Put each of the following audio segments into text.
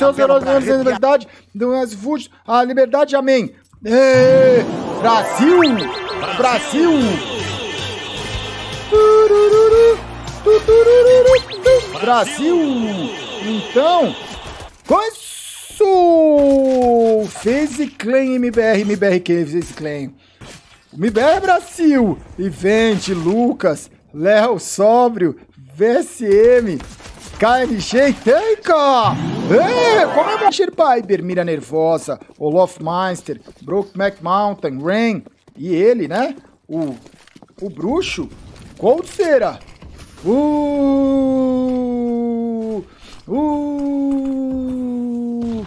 seus heróis anos da liberdade, dão as a liberdade, amém. É, Brasil! Brasil! Brasil! Então, com isso! Fez claim MBR, MBR que fez claim. MBR Brasil! E vende Lucas, Léo Sóbrio, VSM, KNX Tenka! Ei, como é que é Piper, Mira Nervosa, Olof Meister, Broke Mac Mountain, Rain e ele, né? O, o bruxo, Cold Cera. Uh, uh.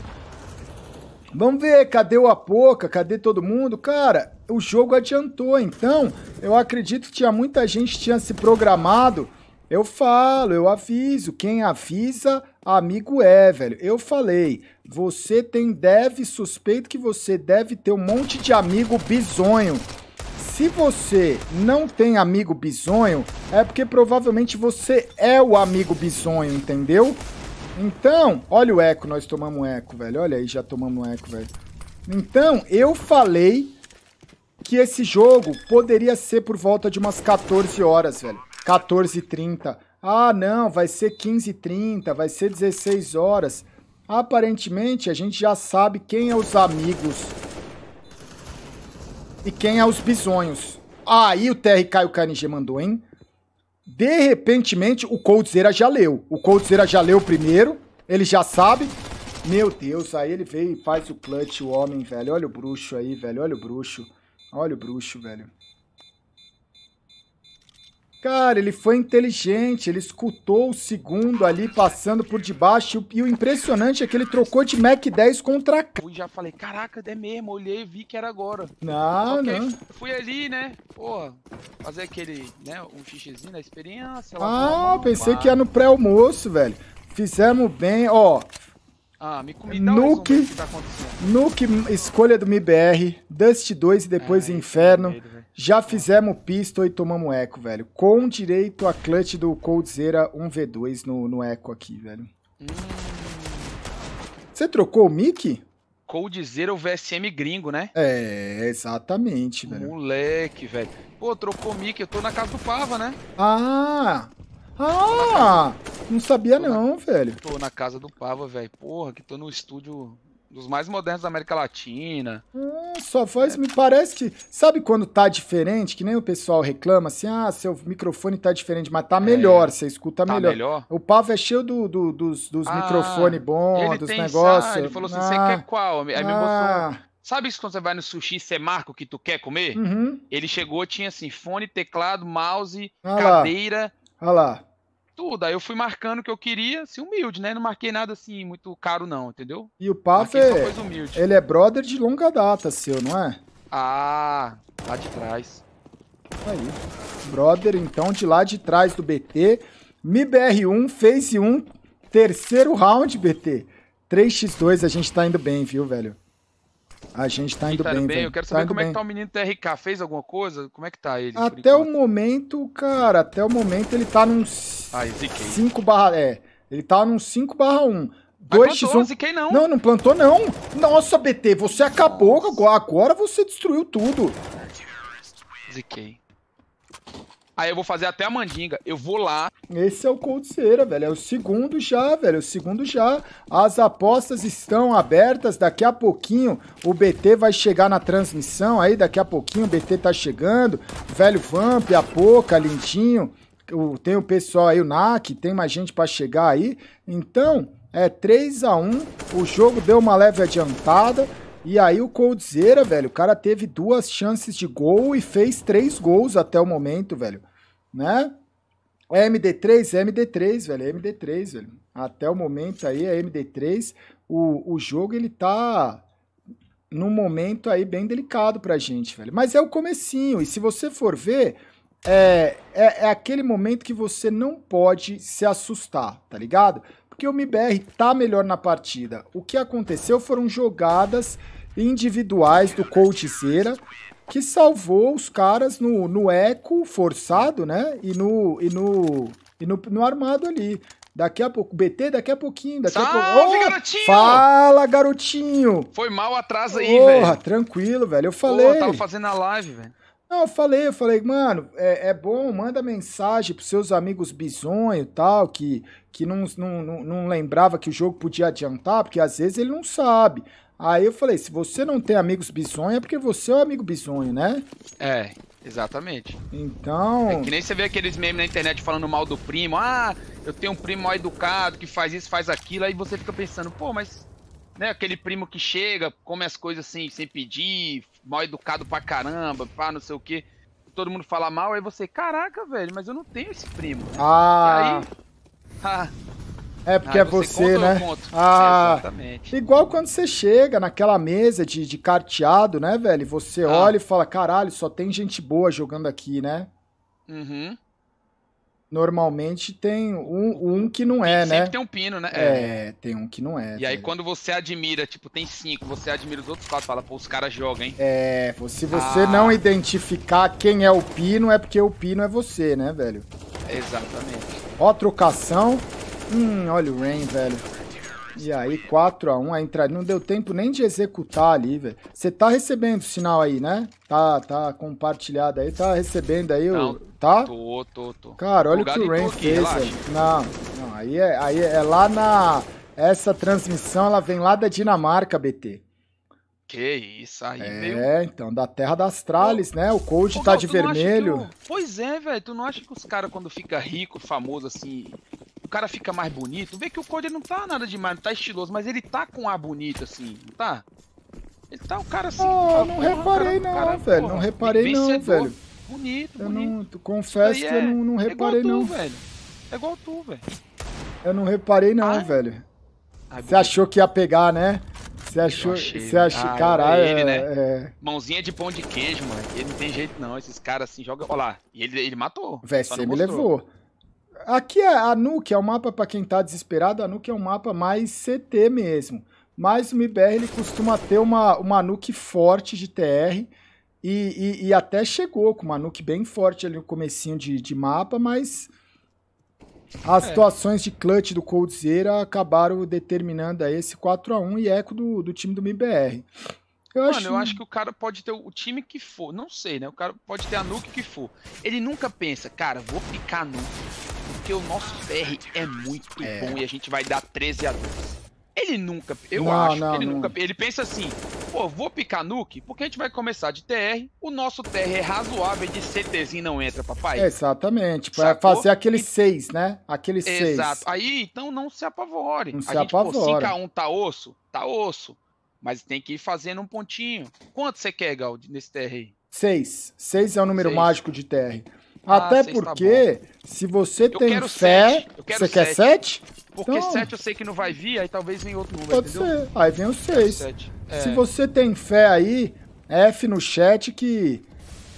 Vamos ver, cadê o Apoca? Cadê todo mundo? Cara, o jogo adiantou, então eu acredito que tinha muita gente que tinha se programado eu falo, eu aviso. Quem avisa, amigo é, velho. Eu falei, você tem deve, suspeito que você deve ter um monte de amigo bizonho. Se você não tem amigo bizonho, é porque provavelmente você é o amigo bizonho, entendeu? Então, olha o eco, nós tomamos eco, velho. Olha aí, já tomamos eco, velho. Então, eu falei que esse jogo poderia ser por volta de umas 14 horas, velho. 14h30. Ah, não, vai ser 15h30, vai ser 16 horas. Aparentemente, a gente já sabe quem é os amigos e quem é os bisonhos. Aí ah, o TRK e o KNG mandou, hein? De repentemente, o Coldzera já leu. O Coldzera já leu primeiro, ele já sabe. Meu Deus, aí ele veio e faz o clutch, o homem, velho. Olha o bruxo aí, velho. Olha o bruxo. Olha o bruxo, velho. Cara, ele foi inteligente, ele escutou o segundo ali passando por debaixo. E o impressionante é que ele trocou de Mac 10 contra K. Eu já falei, caraca, é mesmo, olhei e vi que era agora. Não, não. Fui ali, né? Pô, fazer aquele, né, um xixizinho da experiência. Ah, lá, pensei que era no pré-almoço, velho. Fizemos bem, ó. Ah, me comi Nuke, que tá Nuke, escolha do MIBR, Dust 2 e depois ah, Inferno. É medo, Já fizemos pistol e tomamos eco, velho. Com direito a clutch do Coldzera 1v2 no, no eco aqui, velho. Hum. Você trocou o mic? Coldzera o VSM gringo, né? É, exatamente, velho. Moleque, velho. Pô, trocou o mic, eu tô na casa do Pava, né? Ah! Ah! Não sabia na... não, velho. Tô na casa do Pava, velho. Porra, que tô no estúdio dos mais modernos da América Latina. Só faz é. me parece que. Sabe quando tá diferente? Que nem o pessoal reclama assim: ah, seu microfone tá diferente, mas tá é. melhor, é. você escuta tá melhor. melhor. O Pavo é cheio do, do, dos, dos ah, microfones bons, dos negócios. Ah, ele falou assim: você ah, quer qual? Aí me mostrou. Ah. Sabe isso quando você vai no sushi, você marca o que tu quer comer? Uhum. Ele chegou, tinha assim, fone, teclado, mouse, ah cadeira. Lá Olha lá. Tudo. Aí eu fui marcando o que eu queria, assim, humilde, né? Não marquei nada assim muito caro, não, entendeu? E o Pato é. Ele é brother de longa data, seu, não é? Ah, lá de trás. Aí. Brother, então, de lá de trás do BT. MIBR1, Phase 1, terceiro round, BT. 3x2, a gente tá indo bem, viu, velho? A gente tá indo tá bem, bem. Eu quero tá saber tá como é que tá o menino TRK. Fez alguma coisa? Como é que tá ele? Até o momento, cara, até o momento ele tá num ah, 5 barra... É, ele tá num 5 barra 1. 2x1. Não. não, não plantou não. Nossa, BT, você acabou Nossa. agora. Você destruiu tudo. Ziquei. Aí eu vou fazer até a mandinga. Eu vou lá. Esse é o Coldzera, velho. É o segundo já, velho. É o segundo já. As apostas estão abertas. Daqui a pouquinho o BT vai chegar na transmissão. Aí daqui a pouquinho o BT tá chegando. Velho Vamp, a Poca, Lindinho. Tem o pessoal aí, o NAC. Tem mais gente para chegar aí. Então, é 3 a 1 O jogo deu uma leve adiantada. E aí o Coldzera, velho, o cara teve duas chances de gol e fez três gols até o momento, velho. Né? É MD3? É MD3, velho. É MD3, velho. Até o momento aí é MD3. O, o jogo, ele tá num momento aí bem delicado pra gente, velho. Mas é o comecinho. E se você for ver, é, é, é aquele momento que você não pode se assustar, tá ligado? porque o MBR tá melhor na partida. O que aconteceu foram jogadas individuais do coach Cera que salvou os caras no, no eco forçado, né? E no e no e no, no armado ali. Daqui a pouco, BT, daqui a pouquinho, daqui Salve, a pouco. Oh, garotinho! Fala, garotinho! Foi mal atrás aí, velho. Porra, tranquilo, velho. Eu falei. Porra, eu tava fazendo a live, velho. Não, eu falei, eu falei, mano, é, é bom, manda mensagem pros seus amigos bizonho e tal, que que não, não, não lembrava que o jogo podia adiantar, porque às vezes ele não sabe. Aí eu falei, se você não tem amigos bizonho, é porque você é um amigo bizonho, né? É, exatamente. Então... É que nem você vê aqueles memes na internet falando mal do primo. Ah, eu tenho um primo mal educado que faz isso, faz aquilo. Aí você fica pensando, pô, mas... Né, aquele primo que chega, come as coisas assim, sem pedir, mal educado pra caramba, pá, não sei o quê. Todo mundo fala mal, aí você, caraca, velho, mas eu não tenho esse primo. Ah... E aí ah. É porque ah, é você, você né? Ah, Exatamente. Igual quando você chega naquela mesa de, de carteado, né, velho? Você ah. olha e fala, caralho, só tem gente boa jogando aqui, né? Uhum normalmente tem um, um que não é, né? Sempre tem um pino, né? É, é, tem um que não é. E tá aí vendo? quando você admira, tipo, tem cinco, você admira os outros quatro, fala, pô, os caras jogam, hein? É, se você ah. não identificar quem é o pino, é porque o pino é você, né, velho? Exatamente. Ó trocação. Hum, olha o Rain, velho. E aí, 4 a 1 a entrada. Não deu tempo nem de executar ali, velho. Você tá recebendo o sinal aí, né? Tá, tá compartilhado aí, tá recebendo aí não, o. Tá? Tô, tô, tô. Cara, olha o, que o rain fez, velho. Não, não, aí é, aí é, é lá na. Essa transmissão ela vem lá da Dinamarca, BT. Que isso aí, É, então, da terra das trales, né? O coach tá não, de vermelho. Pois é, velho. Tu não acha que os caras, quando fica rico, famoso assim, cara fica mais bonito. Vê que o Cody não tá nada demais, não tá estiloso, mas ele tá com ar bonito, assim, não tá? Ele tá um cara assim. Ah, tá não, reparei, não, cara, velho. Porra, não reparei, não, velho. Bonito, eu Não, confesso que eu não, não é reparei, é tu, não. Velho. É igual tu, velho. Eu não reparei, não, ah, velho. Ah, você achou que ia pegar, né? Você achou. Você achou. Ah, é caralho. Ele, né? É, é... Mãozinha de pão de queijo, mano. Ele não tem jeito, não. Esses caras assim jogam. Olha lá. E ele, ele matou. Velho, você me mostrou. levou. Aqui é a Nuke, é um mapa para quem está desesperado, a Nuke é um mapa mais CT mesmo. Mas o MBR ele costuma ter uma, uma Nuke forte de TR. E, e, e, até chegou com uma nuke bem forte ali no comecinho de, de mapa, mas as é. situações de clutch do Coldzera acabaram determinando aí esse 4 a 1 e eco do, do time do MBR. Eu Mano, acho... eu acho que o cara pode ter o time que for, não sei, né? O cara pode ter a nuke que for. Ele nunca pensa, cara, vou picar a nuke porque o nosso PR é muito é. bom e a gente vai dar 13 a 2. Ele nunca, eu não, acho, não, ele não. nunca, ele pensa assim, pô, vou picar nuke, porque a gente vai começar de TR, o nosso TR é razoável de CTzinho não entra, papai. Exatamente, para tipo, é fazer aquele 6, né? Aquele 6. Exato. Seis. Aí, então não se apavore. Não a se gente, apavora. 5 a 1 tá osso, tá osso, mas tem que ir fazendo um pontinho. Quanto você quer, Galdi, nesse TR aí? 6. 6 é o número seis. mágico de TR. Ah, Até ah, porque, se você eu tem fé. Você sete. quer 7? Porque 7 então, eu sei que não vai vir, aí talvez venha outro número. Pode entendeu? ser. Aí vem o 6. É. Se você tem fé aí, F no chat que.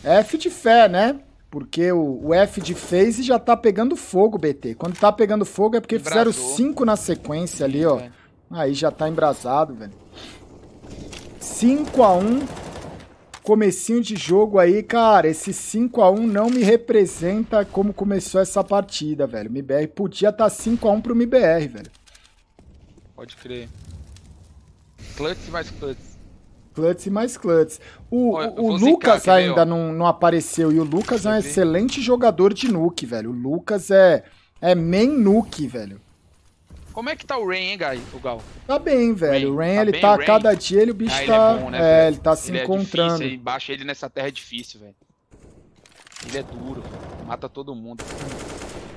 F de fé, né? Porque o, o F de phase já tá pegando fogo, BT. Quando tá pegando fogo é porque Embrasou. fizeram 5 na sequência ali, ó. Aí já tá embrasado, velho. 5 a 1 comecinho de jogo aí, cara, esse 5 a 1 não me representa como começou essa partida, velho. O MBR podia estar tá 5 a 1 pro MBR, velho. Pode crer. Clutch mais clutch. Clutch mais clutch. O, o Lucas ainda não, não apareceu e o Lucas é um excelente jogador de nuke, velho. O Lucas é é main nuke, velho. Como é que tá o Rain, hein, Gai, o Gal? Tá bem, velho. O Rain, tá ele bem, tá, Rain. cada dia ele, o bicho ah, tá... Ele é, bom, né, é ele tá se ele encontrando. É difícil, baixa ele nessa terra é difícil, velho. Ele é duro, velho. Mata todo mundo.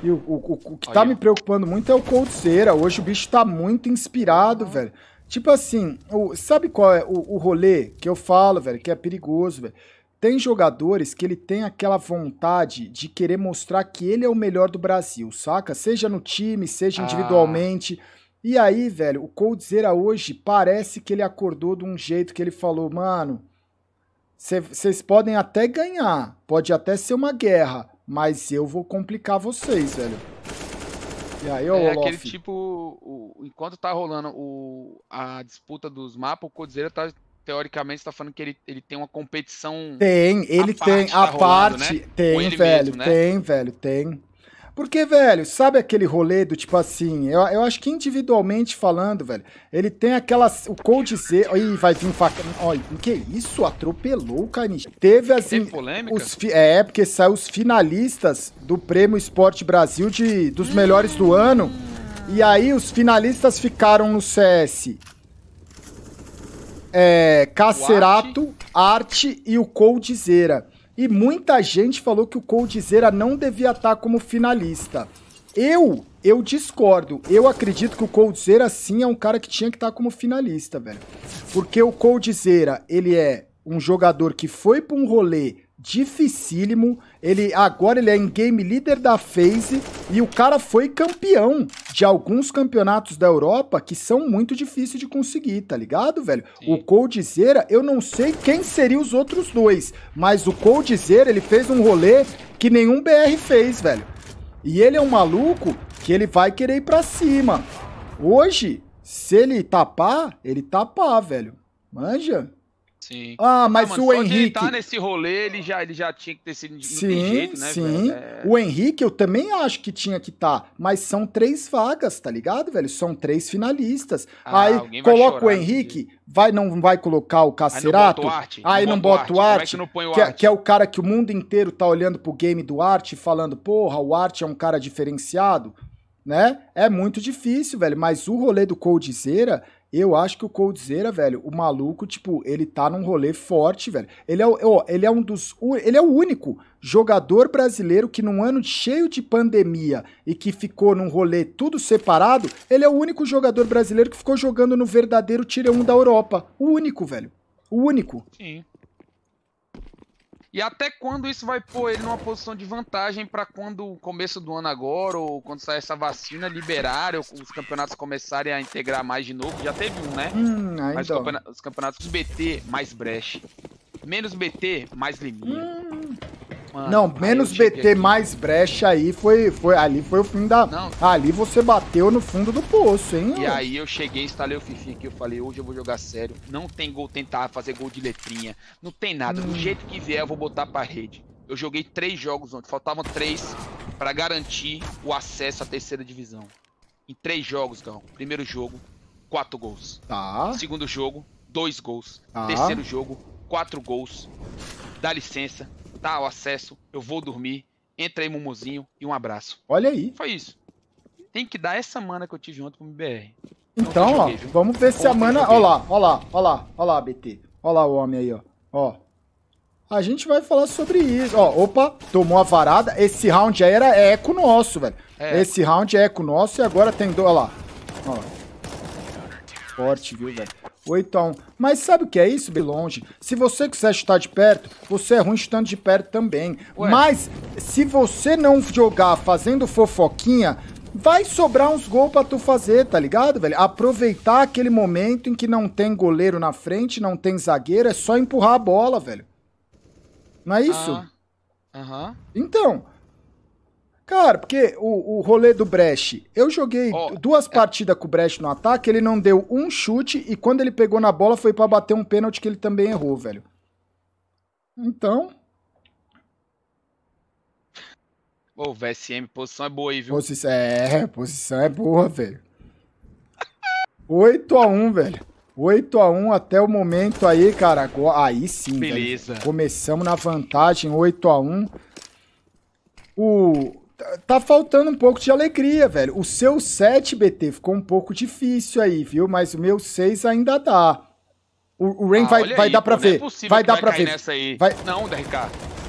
E o, o, o, o que tá Olha. tá me preocupando muito é o Colceira. Hoje o bicho tá muito inspirado, ah. velho. Tipo assim, o, sabe qual é o, o rolê que eu falo, velho, que é perigoso, velho? Tem jogadores que ele tem aquela vontade de querer mostrar que ele é o melhor do Brasil, saca? Seja no time, seja ah. individualmente. Ah. E aí, velho, o Coldzera hoje parece que ele acordou de um jeito que ele falou, mano, vocês podem até ganhar, pode até ser uma guerra, mas eu vou complicar vocês, velho. E aí, ó, é aquele tipo, o, enquanto tá rolando o, a disputa dos mapas, o Coldzera tá teoricamente, está falando que ele, ele tem uma competição. Tem, ele tem. Tá a né? parte. né? Tem, velho. Mesmo, né? Tem, velho. Tem. Porque, velho, sabe aquele rolê do tipo assim? Eu, eu acho que individualmente falando, velho, ele tem aquelas. O Cold Z. Ih, vai vir faca. Olha, o que isso? Atropelou o Caniche. Teve assim. Teve polêmica? Os, é, porque saiu os finalistas do Prêmio Esporte Brasil de, dos melhores do ano. E aí os finalistas ficaram no CS é, Cacerato, arte. arte. e o Coldzera. E muita gente falou que o Coldzera não devia estar como finalista. Eu, eu discordo. Eu acredito que o Coldzera sim é um cara que tinha que estar como finalista, velho. Porque o Coldzera, ele é um jogador que foi para um rolê dificílimo, ele agora ele é em game leader da FaZe e o cara foi campeão de alguns campeonatos da Europa que são muito difíceis de conseguir, tá ligado, velho? Sim. O Coldzera, eu não sei quem seriam os outros dois, mas o Coldzera, ele fez um rolê que nenhum BR fez, velho. E ele é um maluco que ele vai querer ir pra cima. Hoje, se ele tapar, ele tapar, velho. Manja? Sim. Ah, mas mano, o Henrique. Ele tá nesse rolê, ele já, ele já tinha que ter sido. Sim, jeito, né, sim. É... O Henrique, eu também acho que tinha que estar. Tá, mas são três vagas, tá ligado, velho? São três finalistas. Ah, aí coloca o Henrique, vai, não vai colocar o Cacerato. Aí não bota o Arte. Não o é arte, que, é, que, é o cara que o mundo inteiro tá olhando pro game do Arte falando, porra, o Arte é um cara diferenciado. Né? É muito difícil, velho. Mas o rolê do Coldzera eu acho que o Coldzera, velho, o maluco, tipo, ele tá num rolê forte, velho. Ele é, ó, ele é um dos. Ele é o único jogador brasileiro que, num ano cheio de pandemia e que ficou num rolê tudo separado, ele é o único jogador brasileiro que ficou jogando no verdadeiro Tire 1 da Europa. O único, velho. O único. Sim. E até quando isso vai pôr ele numa posição de vantagem para quando o começo do ano agora, ou quando sair essa vacina, liberar, ou os campeonatos começarem a integrar mais de novo. Já teve um, né? Hum, Mas então. os campeonatos BT mais breche. Menos BT, mais liminha. Hum. Mano, não, menos BT, aqui. mais brecha aí foi, foi. Ali foi o fim da. Não. Ali você bateu no fundo do poço, hein? E aí eu cheguei, instalei o Fifi aqui, eu falei, hoje eu vou jogar sério. Não tem gol tentar fazer gol de letrinha. Não tem nada. Hum. Do jeito que vier, eu vou botar pra rede. Eu joguei três jogos ontem, faltavam três para garantir o acesso à terceira divisão. Em três jogos, Gal. Primeiro jogo, quatro gols. Tá. Segundo jogo, dois gols. Tá. Terceiro jogo, quatro gols. Dá licença, tá o acesso, eu vou dormir, entra aí, Mumuzinho, e um abraço. Olha aí. Foi isso. Tem que dar essa mana que eu tive ontem pro MBR. Então, então ó, joguei, vamos ver se a mana. Ó lá, ó lá, ó lá, ó lá, BT. Ó lá o homem aí, ó. Ó. A gente vai falar sobre isso. Ó, opa, tomou a varada. Esse round aí era eco nosso, velho. É. Esse round é eco nosso e agora tem. dois. Ó lá. Ó. Forte, viu, velho? Oitão, Mas sabe o que é isso, de longe? Se você quiser chutar de perto, você é ruim chutando de perto também. Ué. Mas se você não jogar fazendo fofoquinha, vai sobrar uns gols pra tu fazer, tá ligado, velho? Aproveitar aquele momento em que não tem goleiro na frente, não tem zagueiro, é só empurrar a bola, velho. Não é isso? Ah. Aham. Uh -huh. Então, Cara, porque o, o rolê do Brecht, eu joguei oh, duas é... partidas com o Brecht no ataque, ele não deu um chute e quando ele pegou na bola foi para bater um pênalti que ele também errou, velho. Então. Ô, oh, VSM, posição é boa aí, viu? Posição é, posição é boa, velho. 8x1, velho. 8x1 até o momento aí, cara. Agora, aí sim, Beleza. Velho. Começamos na vantagem, 8x1. O, Tá, tá faltando um pouco de alegria, velho. O seu 7, BT, ficou um pouco difícil aí, viu? Mas o meu 6 ainda dá. O, o Rain ah, vai, vai aí, dar pra pô, é ver. É vai dar vai pra ver. Nessa aí. Vai... Não, DRK.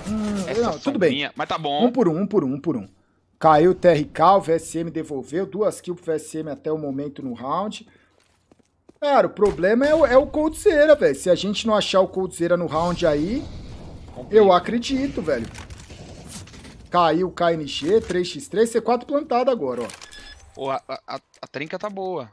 Hum, não, tudo bem. Mas tá bom. Um por um, um por um, um por um. Caiu o TRK, o VSM devolveu. Duas kills pro VSM até o momento no round. Cara, o problema é o, é o Coldzera, velho. Se a gente não achar o Coldzera no round aí, Complica. eu acredito, velho. Caiu KNX, 3x3, C4 plantado agora, ó. Pô, a, a, a trinca tá boa.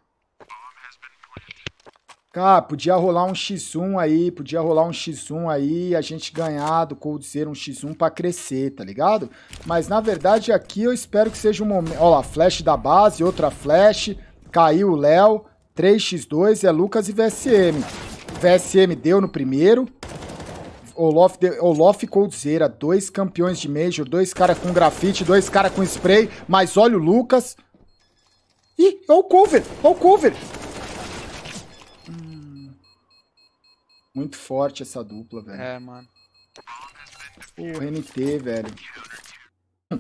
Cara, podia rolar um X1 aí, podia rolar um X1 aí, a gente ganhar do Cold Ser um X1 pra crescer, tá ligado? Mas na verdade aqui eu espero que seja um momento. Ó lá, flash da base, outra flash, caiu o Léo, 3x2 é Lucas e VSM. VSM deu no primeiro, Olof, de, Olof Coldzera, dois campeões de Major, dois caras com grafite, dois caras com spray, mas olha o Lucas. Ih, olha é o cover, olha é o cover. Hum. muito forte essa dupla, velho. É, mano. O NT, velho. Uhum.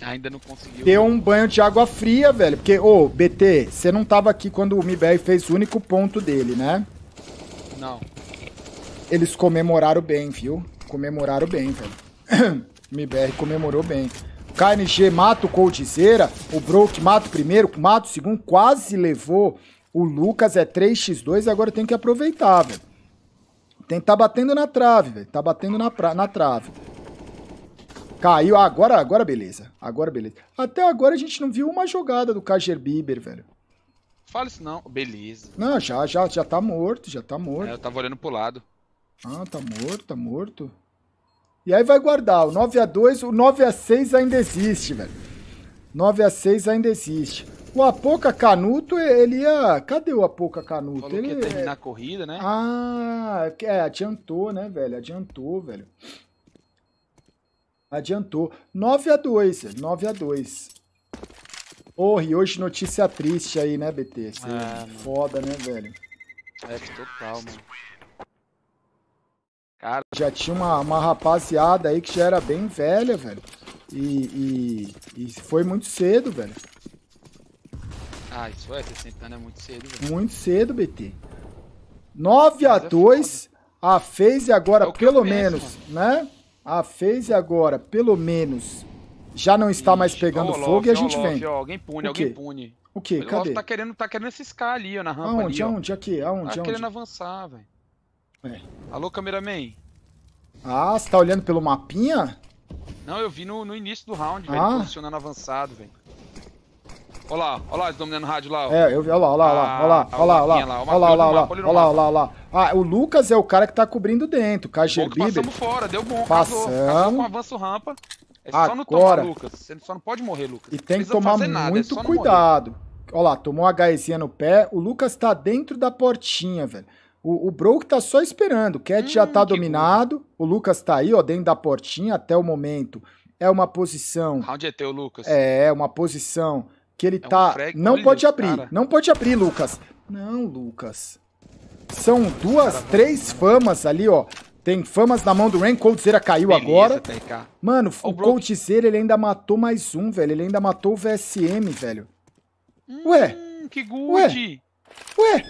Ainda não conseguiu. Deu um banho de água fria, velho. Porque, ô, oh, BT, você não tava aqui quando o MIBR fez o único ponto dele, né? Não. Eles comemoraram bem, viu? Comemoraram bem, velho. MBR comemorou bem. KNG mata o Coldzera, o Broke mata o primeiro, mata o segundo, quase levou. O Lucas é 3x2, agora tem que aproveitar, velho. Tem, tá batendo na trave, velho. Tá batendo na, pra, na trave. Caiu. Agora, agora beleza. Agora beleza. Até agora a gente não viu uma jogada do Kajer Bieber, velho. Fala isso não. Beleza. Não, já, já, já tá morto, já tá morto. É, eu tava olhando pro lado. Ah, tá morto, tá morto. E aí vai guardar. O 9x2, o 9x6 ainda existe, velho. 9x6 ainda existe. O Apoca Canuto, ele ia. Cadê o Apoca Canuto? Falou ele que ia terminar é- a corrida, né? Ah, é, é, adiantou, né, velho? Adiantou, velho. Adiantou. 9 a 2 9 a 2 Porra, e hoje notícia triste aí, né, BT? Cê, ah, foda, né, velho? É, total, mano. Cara. Já tinha uma, uma rapaziada aí que já era bem velha, velho. E, e, e foi muito cedo, velho. Ah, isso é, 60 anos é muito cedo, velho. Muito cedo, BT. 9 a 2 é a FaZe agora, é pelo menos, né? A FaZe agora, pelo menos, já não está Ixi, mais pegando fogo e a gente vem. alguém pune, alguém pune. O quê? O tá Cadê? Tá querendo, tá querendo ciscar ali, ó, na rampa. Aonde? Ali, aonde? Aqui, aonde? Tá aonde? querendo avançar, velho. É. Alô, cameraman? Ah, você tá olhando pelo mapinha? Não, eu vi no, no início do round, velho, ah. posicionando avançado, velho. Olha lá, olha lá eles dominando o rádio lá. Ó. É, eu vi, olha lá, olha lá, olha lá, olha lá, olha lá, olha lá, olha lá, olha lá. Ah, o Lucas é o cara que tá cobrindo dentro, o KGB. Passamos fora, deu bom, passamos. casou, casou com avanço rampa. É só Agora. não tomar, Lucas, você só não pode morrer, Lucas. E tem que tomar nada, muito é cuidado. Olha lá, tomou a HEzinha no pé, o Lucas tá dentro da portinha, velho. O, o Broke tá só esperando. O Cat hum, já tá hum, dominado. Bom. O Lucas tá aí, ó, dentro da portinha até o momento. É uma posição. Round é teu, Lucas. É, é, uma posição que ele é tá. Um frag, não pode Deus, abrir. Cara. Não pode abrir, Lucas. Não, Lucas. São duas, cara, três famas ali, ó. Tem famas na mão do Ren, Coldzera caiu Beleza, agora. TK. Tá Mano, oh, o Coldzera ele ainda matou mais um, velho. Ele ainda matou o VSM, velho. Hum, Ué? Que good! Ué? Ué?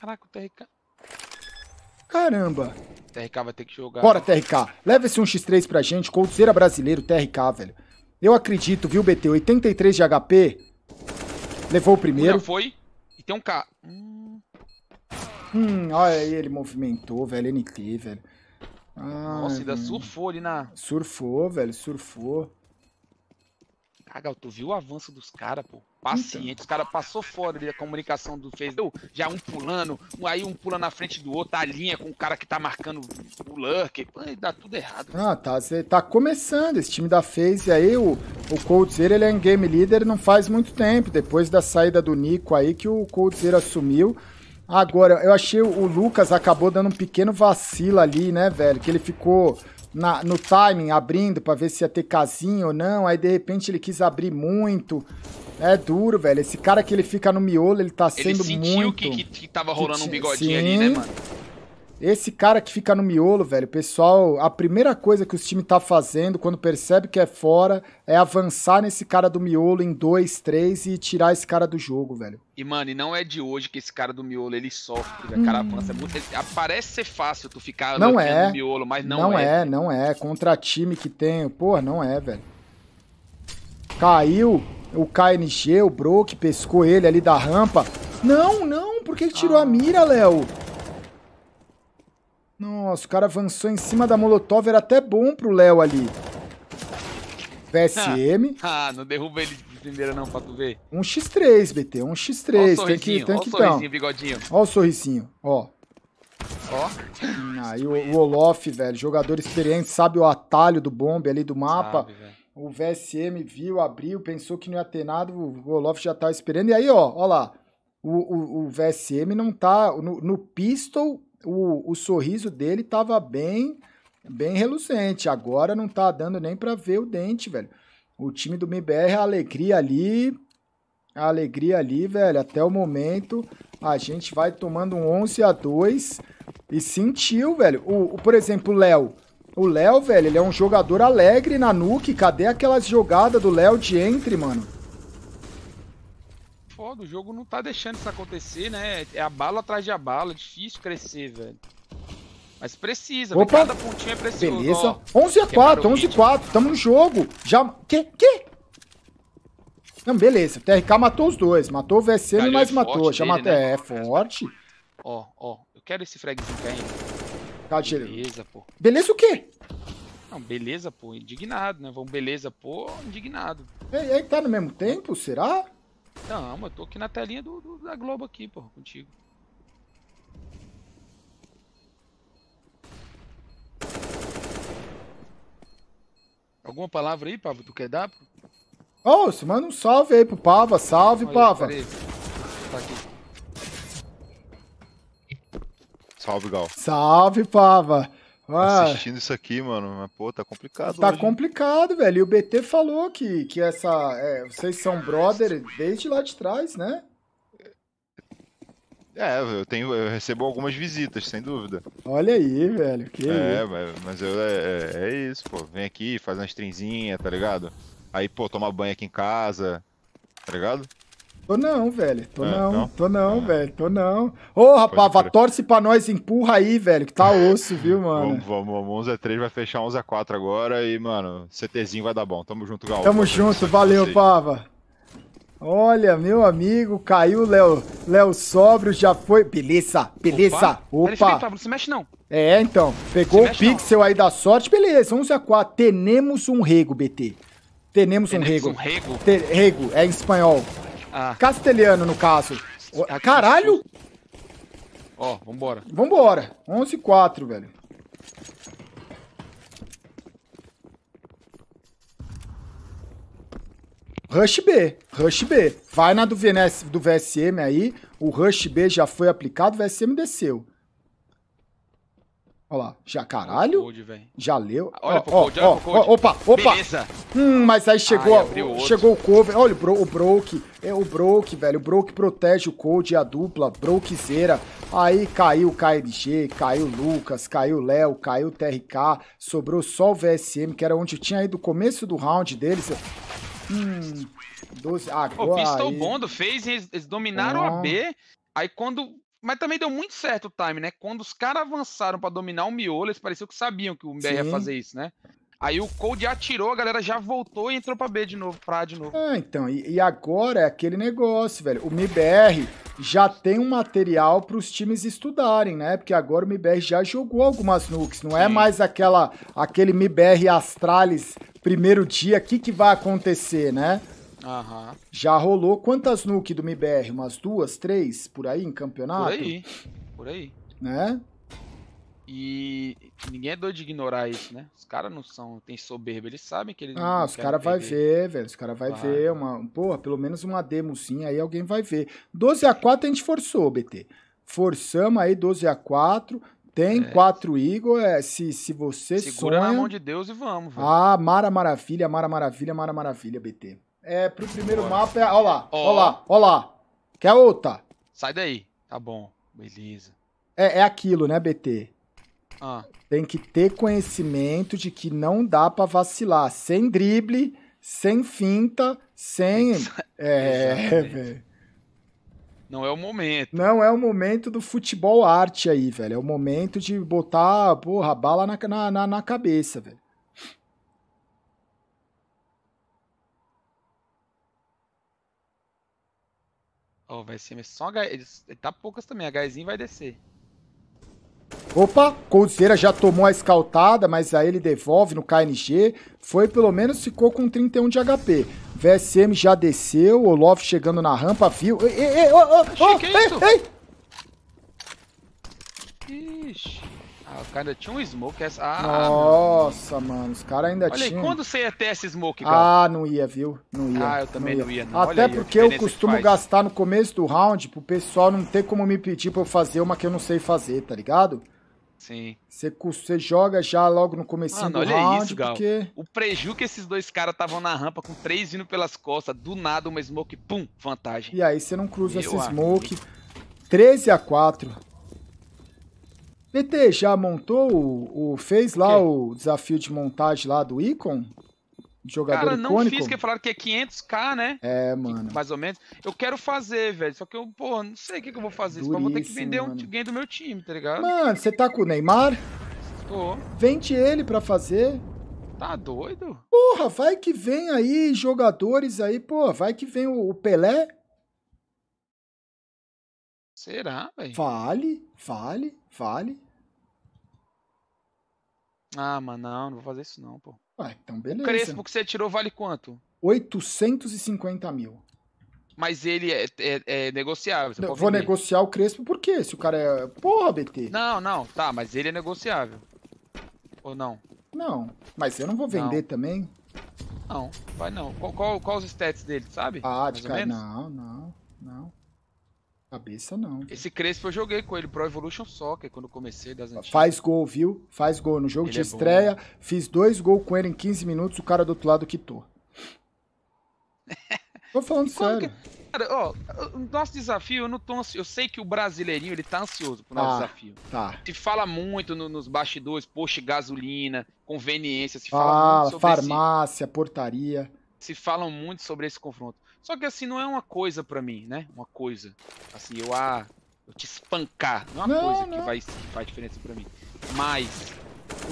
Caraca, o TRK. Caramba. TRK vai ter que jogar. Bora, TRK. Leva esse 1x3 pra gente. Coldzera brasileiro, TRK, velho. Eu acredito, viu, BT? 83 de HP. Levou o primeiro. Já foi. E tem um K. Hum. hum, olha aí, ele movimentou, velho. NT, velho. Nossa, ainda surfou ali na. Surfou, velho, surfou. Cagal, tu viu o avanço dos caras, pô? Paciente, então. os caras passou fora ali a comunicação do fez, já um pulando, aí um pula na frente do outro, a linha com o cara que tá marcando o lurker, dá tudo errado. Ah, tá, tá começando esse time da FaZe aí, o, o Coldzera, ele é um game leader não faz muito tempo, depois da saída do Nico aí que o Coldzera assumiu, agora, eu achei o Lucas acabou dando um pequeno vacilo ali, né, velho, que ele ficou na, no timing, abrindo para ver se ia ter casinha ou não. Aí de repente ele quis abrir muito. É duro, velho. Esse cara que ele fica no miolo, ele tá sendo muito... Ele sentiu que, que, que tava rolando que, um bigodinho sim. ali, né, mano? Esse cara que fica no miolo, velho, pessoal, a primeira coisa que os times tá fazendo quando percebe que é fora é avançar nesse cara do miolo em 2, 3 e tirar esse cara do jogo, velho. E, mano, e não é de hoje que esse cara do miolo ele sofre, hum. cara uhum. avança muito. Parece ser fácil tu ficar não é. no miolo, mas não, não é. Não é, não é. Contra time que tem, pô, não é, velho. Caiu o KNG, o Broke, pescou ele ali da rampa. Não, não, por que, tirou ah. a mira, Léo? Nossa, o cara avançou em cima da Molotov, era até bom pro Léo ali. PSM. Ah, não derruba ele de primeira não, pra tu ver. Um x3, BT, um x3. Ó tem ó o sorrisinho, bigodinho. Ó o sorrisinho, ó. Ó. Hum, aí o, o Olof, velho, jogador experiente, sabe o atalho do bombe ali do mapa. Sabe, o VSM viu, abriu, pensou que não ia ter nada, o Olof já tava tá esperando. E aí, ó, ó lá. O, o, o VSM não tá. No, no pistol, o, o sorriso dele tava bem bem reluzente. Agora não tá dando nem para ver o dente, velho. O time do MBR, a alegria ali, a alegria ali, velho, até o momento a gente vai tomando um 11 a 2 e sentiu, velho. O, o por exemplo, o Léo. O Léo, velho, ele é um jogador alegre na nuke. Cadê aquelas jogadas do Léo de entre, mano? foda. O jogo não tá deixando isso acontecer, né? É a bala atrás de a bala. É difícil crescer, velho. Mas precisa, Opa. cada pontinho é preciso. Beleza. Ó, 11 a 4, 11 a 4. Tamo no jogo. Já... Que? Que? Não, beleza. O TRK matou os dois. Matou o VSM, mas é matou. Já matou. Né? É, é forte. Ó, ó. Eu quero esse fragzinho que Cadê Beleza, pô. Beleza o quê? Não, beleza, pô. Indignado, né? Vamos beleza, pô. Indignado. Ele é, é tá no mesmo tempo? Será? Tamo, eu tô aqui na telinha do, do da Globo aqui, porra, contigo. Alguma palavra aí, Pavo, tu quer dar? Ô, oh, você manda um salve aí pro Pava, salve, aí, Pava. Tá aqui. Salve, Gal. Salve, Pava. Ah, assistindo isso aqui, mano. Mas, pô, tá complicado. Tá hoje. complicado, velho. E o BT falou que, que essa. É, vocês são brother desde lá de trás, né? É, eu tenho, eu recebo algumas visitas, sem dúvida. Olha aí, velho. Que é, mas, mas eu, é, é, é, isso, pô. Vem aqui, faz uma strinzinha, tá ligado? Aí, pô, toma banho aqui em casa, tá ligado? Tô não, velho. Tô é, não, não, tô não, é. velho. Tô não. Ô, rapava, torce pra nós, empurra aí, velho, que tá osso, viu, mano? Vamos, vamos, 11 a 3 vai fechar 11 a 4 agora e, mano, CTzinho vai dar bom. Tamo junto, Gaúcho. Tamo junto, valeu, Pava. Olha, meu amigo, caiu o Léo. Léo sóbrio já foi. Beleza, beleza. Opa. Opa. Não se mexe, não. É, então. Pegou o pixel não. aí da sorte. Beleza, 11 a 4. Tenemos um rego, BT. Tenemos, Tenemos um rego. Um rego. Te... rego, é em espanhol. Ah. Castelhano, no caso. Ah, Caralho! Ó, oh, vambora. Vambora. 11 4, velho. Rush B, Rush B. Vai na do, VNS, do VSM aí, o Rush B já foi aplicado, o VSM desceu. Olha lá. Já, caralho? Cold, já leu? Ah, olha ó, pro cold, olha pro cold. opa, opa. Beleza. Hum, mas aí chegou, Ai, chegou o cover. Olha o, bro, o Broke. É o Broke, velho. O Broke protege o cold e a dupla. Brokezeira. Aí caiu o KLG, caiu o Lucas, caiu o Léo, caiu o TRK. Sobrou só o VSM, que era onde tinha ido o começo do round deles. Hum, 12. Agora. O pistol aí. bom do eles, dominaram a B. Aí quando mas também deu muito certo o time, né? Quando os caras avançaram para dominar o miolo, eles pareciam que sabiam que o MBR ia fazer isso, né? Aí o Cold atirou, a galera já voltou e entrou pra B de novo, pra A de novo. Ah, então, e, e agora é aquele negócio, velho. O MBR já tem um material para os times estudarem, né? Porque agora o MBR já jogou algumas nukes, não é Sim. é mais aquela aquele MBR Astralis primeiro dia, o que, que vai acontecer, né? Aham. Já rolou quantas nuke do MBR? Umas duas, três por aí em campeonato? Por aí. Por aí. Né? E ninguém é doido de ignorar isso, né? Os caras não são, tem soberba, eles sabem que eles ah, não os caras vai ver, velho, os caras vai ver uma, porra, pelo menos uma demozinha aí alguém vai ver. 12 a 4 a gente forçou, BT. Forçamos aí 12 a 4. Tem é. quatro Eagle, é, se, se você Segura sonha... na mão de Deus e vamos. Ah, Mara Maravilha, Mara Maravilha, Mara Maravilha, BT é, pro primeiro mapa é. Ó lá, ó, ó lá, ó lá. Quer outra? Sai daí. Tá bom, beleza. É, é aquilo, né, BT? Ah. Tem que ter conhecimento de que não dá para vacilar. Sem drible, sem finta, sem. é, é, é velho. Não é o momento. Não é o momento do futebol arte aí, velho. É o momento de botar, porra, bala na, na, na cabeça, velho. Ó, oh, vai ser só a Ele tá poucas também. A Gaizinho vai descer. Opa, Coldzera já tomou a escaltada, mas aí ele devolve no KNG. Foi pelo menos, ficou com 31 de HP. VSM já desceu, Olaf chegando na rampa, viu. Ei, ei, ei, é ei, ei, ei! Ixi. Ah, o cara tinha um smoke. Essa... Ah, ah Nossa, mano. mano os caras ainda tinham. Olha tinha... aí, quando você ia ter esse smoke, cara? Ah, não ia, viu? Não ia. Ah, eu também não ia. Não ia não. Até porque eu costumo gastar no começo do round pro pessoal não ter como me pedir pra eu fazer uma que eu não sei fazer, tá ligado? Sim. Você, você joga já logo no começo do olha round, isso, Gal. porque... O preju que esses dois caras estavam na rampa com três vindo pelas costas, do nada uma smoke, pum, vantagem. E aí você não cruza Meu smoke. 13 a 4 PT, já montou o. o fez lá o, o, desafio de montagem lá do Icon? Jogador Cara, não icônico? fiz, que falaram que é 500k, né? É, mano. mais ou menos. Eu quero fazer, velho. Só que eu, pô, não sei o que, que eu vou fazer. Duríssimo, eu vou ter que vender mano. um, alguém do meu time, tá ligado? Mano, você tá com o Neymar? Tô. Vende ele pra fazer. Tá doido? Porra, vai que vem aí jogadores aí, pô, vai que vem o, o Pelé. Será, velho? Vale, vale. Vale. Ah, mano não, não vou fazer isso não, pô. Ué, ah, então beleza. Crespo que você tirou vale quanto? 850 mil. Mas ele é, é, é negociável. vou vender. negociar o Crespo por quê? Se o cara é. Porra, BT. Não, não, tá, mas ele é negociável. Ou não? Não, mas eu não vou vender não. também. Não, vai não. Qual, qual, qual os stats dele, sabe? Ah, de cara, não, não, não. Cabeça não. Esse Crespo eu joguei com ele Pro Evolution Soccer quando comecei das antigas. Faz gol, viu? Faz gol. No jogo ele de é estreia, bom. Né? fiz dois gols com ele em 15 minutos, o cara do outro lado quitou. Tô falando sério. Cara, ó, nosso desafio, eu não tô ansioso. Eu sei que o brasileirinho, ele tá ansioso pro nosso ah, desafio. Tá. Se fala muito no, nos bastidores, poxa, gasolina, conveniência, se fala ah, muito sobre farmácia, esse... portaria se falam muito sobre esse confronto. Só que assim, não é uma coisa para mim, né? Uma coisa. Assim, eu a. Ah, eu te espancar. Não é uma não, coisa não. Que, vai, que faz diferença para mim. Mas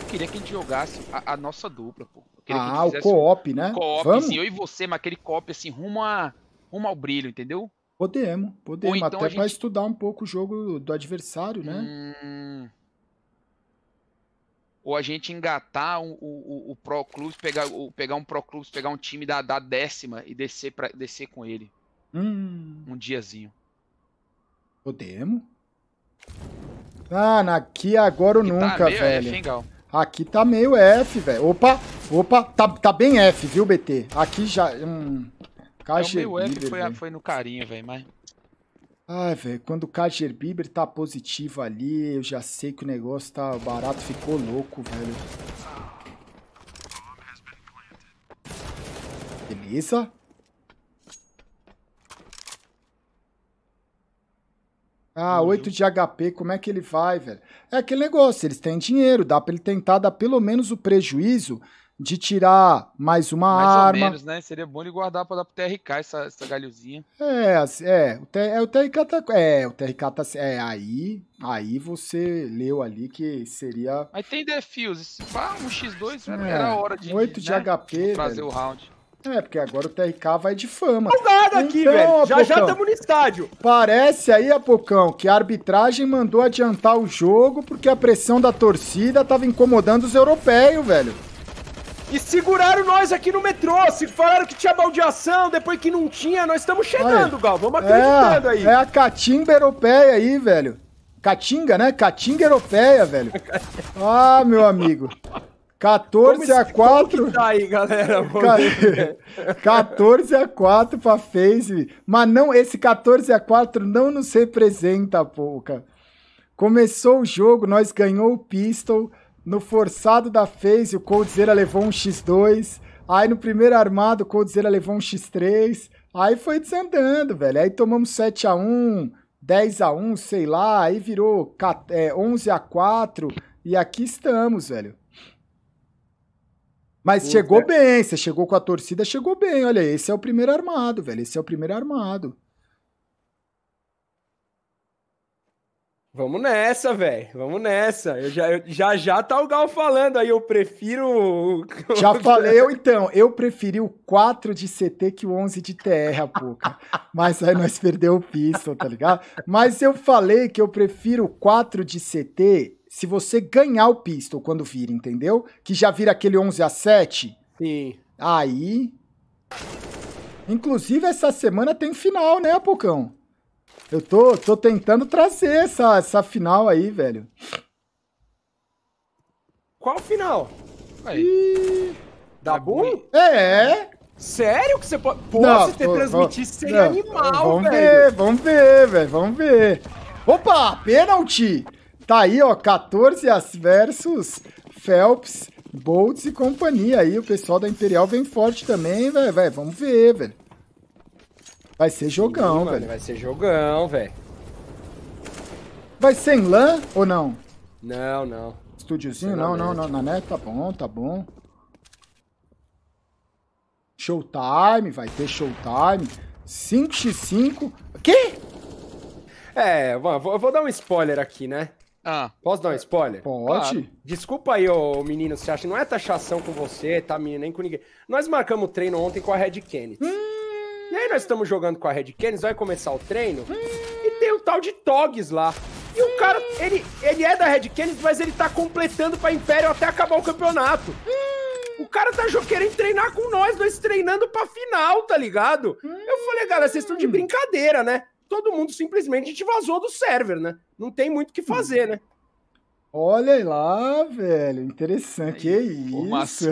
eu queria que a gente jogasse a, a nossa dupla, pô. ah, o co-op, um, né? Um co-op, né? assim, eu e você, mas aquele co-op assim, rumo, a, rumo ao brilho, entendeu? Podemos, podemos. Então até gente... para estudar um pouco o jogo do adversário, né? Hum ou a gente engatar o, o, o Pro pegar, pegar um Pro pegar um time da, da décima e descer, pra, descer com ele. Hum. Um diazinho. Podemos? Ah, aqui agora ou tá nunca, tá meio velho. F, hein, Gal? Aqui tá meio F, velho. Opa, opa, tá, tá bem F, viu, BT? Aqui já. Hum, caixa é, o F foi, foi no carinho, velho, mas. Ai, velho, quando o Kajer Bieber tá positivo ali, eu já sei que o negócio tá barato, ficou louco, velho. Beleza? Ah, 8 de HP, como é que ele vai, velho? É aquele negócio, eles têm dinheiro, dá pra ele tentar dar pelo menos o prejuízo de tirar mais uma mais arma. Mais ou menos, né? Seria bom ele guardar para dar pro TRK essa, essa galhozinha. É, assim, é, o, T, é, o TRK tá. É, o TRK tá. É, aí. Aí você leu ali que seria. Mas tem defios. Se pá, um X2 é, né? era a hora de. 8 de né? HP. Trazer o round. É, porque agora o TRK vai de fama. Não nada aqui, então, velho. Já Apocão, já estamos no estádio. Parece aí, Apocão, que a arbitragem mandou adiantar o jogo porque a pressão da torcida estava incomodando os europeus, velho. E seguraram nós aqui no metrô. Se falaram que tinha baldeação, depois que não tinha. Nós estamos chegando, aí. Gal. Vamos acreditando é, aí. É a catimba europeia aí, velho. Catinga, né? Catinga europeia, velho. Ah, meu amigo. 14 a 4. tá aí, galera. 14 a 4 pra Face. Mas não, esse 14 a 4 não nos representa, pouca. Começou o jogo, nós ganhamos o Pistol. No forçado da phase, o Coldzera levou um X2. Aí no primeiro armado, o Coldzera levou um X3. Aí foi desandando, velho. Aí tomamos 7x1, 10x1, sei lá. Aí virou 11x4. É, e aqui estamos, velho. Mas Puta. chegou bem, você chegou com a torcida, chegou bem. Olha, esse é o primeiro armado, velho. Esse é o primeiro armado. Vamos nessa, velho. Vamos nessa. Eu já, eu, já já tá o Gal falando aí. Eu prefiro. Já falei eu então. Eu preferi o 4 de CT que o 11 de TR, a pouca. Mas aí nós perdeu o pistol, tá ligado? Mas eu falei que eu prefiro o 4 de CT se você ganhar o pistol quando vira, entendeu? Que já vira aquele 11 a 7. Sim. Aí. Inclusive, essa semana tem final, né, Apocão? Eu tô, tô tentando trazer essa, essa final aí, velho. Qual final? Aí. E... Tá é. Sério que você pode. Pô, não, você ter transmitido sem não, animal, vamos velho. Vamos ver, vamos ver, velho. Vamos ver. Opa, pênalti! Tá aí, ó, 14 as versus Phelps, Bolts e companhia. Aí o pessoal da Imperial vem forte também, velho. Vamos ver, velho. Vai ser jogão, Sim, velho. vai ser jogão, velho. Vai ser em LAN ou não? Não, não. Estúdiozinho? Não, não, não. Na net né? tá bom, tá bom. Showtime, vai ter showtime. 5x5. Quê? É, vou dar um spoiler aqui, né? Ah. Posso dar um spoiler? Pode. Claro. Desculpa aí, ô menino, você acha? Não é taxação com você, tá, menino? Nem com ninguém. Nós marcamos o treino ontem com a Red Kennedy. Hum. E aí nós estamos jogando com a Red Canids, vai começar o treino, e tem um tal de Togs lá. E o cara, ele, ele é da Red Canids, mas ele tá completando pra Império até acabar o campeonato. O cara tá querendo treinar com nós, nós treinando pra final, tá ligado? Eu falei, galera, vocês estão de hum. brincadeira, né? Todo mundo simplesmente te vazou do server, né? Não tem muito o que fazer, né? Olha lá, velho. Interessante. Aí, que isso.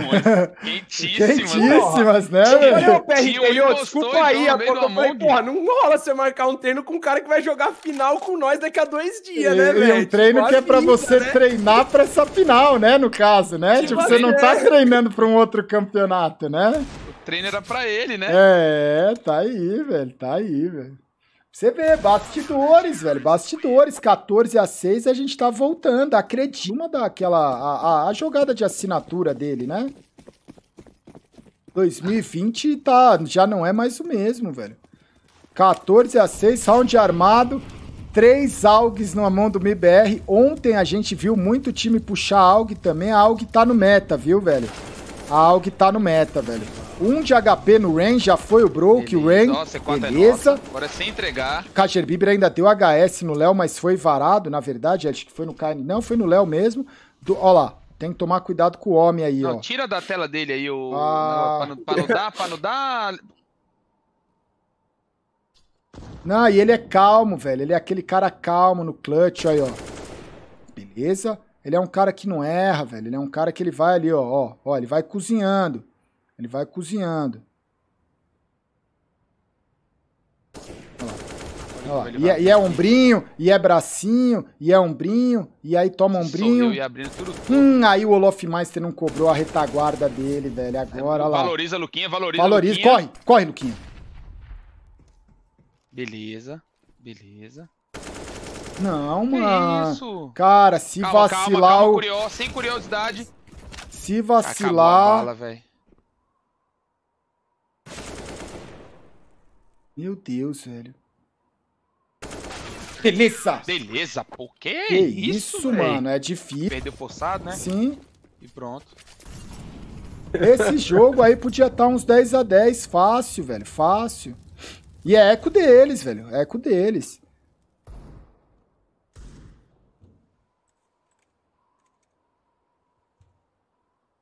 Quentíssimas, Quentíssimas né, velho? PRTO, desculpa então, aí, a pouco falei, porra, não rola você marcar um treino com um cara que vai jogar final com nós daqui a dois dias, né, e, né, velho? E um tipo, treino tipo, que é pra vida, você né? treinar pra essa final, né, no caso, né? Tipo, tipo você assim, não tá é. treinando pra um outro campeonato, né? O treino era pra ele, né? É, tá aí, velho. Tá aí, velho. Você vê, bastidores, velho, bastidores, 14 a 6 a gente tá voltando, acredita, uma daquela, a, a, a jogada de assinatura dele, né? 2020 tá, já não é mais o mesmo, velho. 14 a 6, round armado, três AUGs na mão do MBR. Ontem a gente viu muito time puxar AUG também. A AUG tá no meta, viu, velho? A AUG tá no meta, velho um de HP no range já foi o Broke, o Ren. Nossa, é Beleza. É Agora sem entregar. Kacher Bieber ainda deu HS no Léo, mas foi varado, na verdade. Acho que foi no Kaine. Não, foi no Léo mesmo. Do, ó lá, tem que tomar cuidado com o homem aí, não, ó. Tira da tela dele aí o. Ah. Não, pra, não, pra não dar, pra não dar. Não, e ele é calmo, velho. Ele é aquele cara calmo no clutch, aí, ó. Beleza? Ele é um cara que não erra, velho. Ele é um cara que ele vai ali, ó, ó, ó ele vai cozinhando. Ele vai cozinhando. Olha lá. Olha lá. E, é, e, é ombrinho, e é bracinho, e é ombrinho, e aí toma ombrinho. E abrindo tudo. Hum, aí o Olof Meister não cobrou a retaguarda dele, velho. Agora olha lá. Valoriza, Luquinha, valoriza. Valoriza, Luquinha. corre, corre, Luquinha. Beleza, beleza. Não, mano. Que isso? Cara, se calma, vacilar calma, calma, o. curioso, sem curiosidade. Se vacilar. Acabou a bala, velho. Meu Deus, velho. Beleza! Beleza, Porque Que, que isso, isso mano? É difícil. Perdeu forçado, né? Sim. E pronto. Esse jogo aí podia estar tá uns 10 a 10 fácil, velho. Fácil. E é eco deles, velho. É eco deles.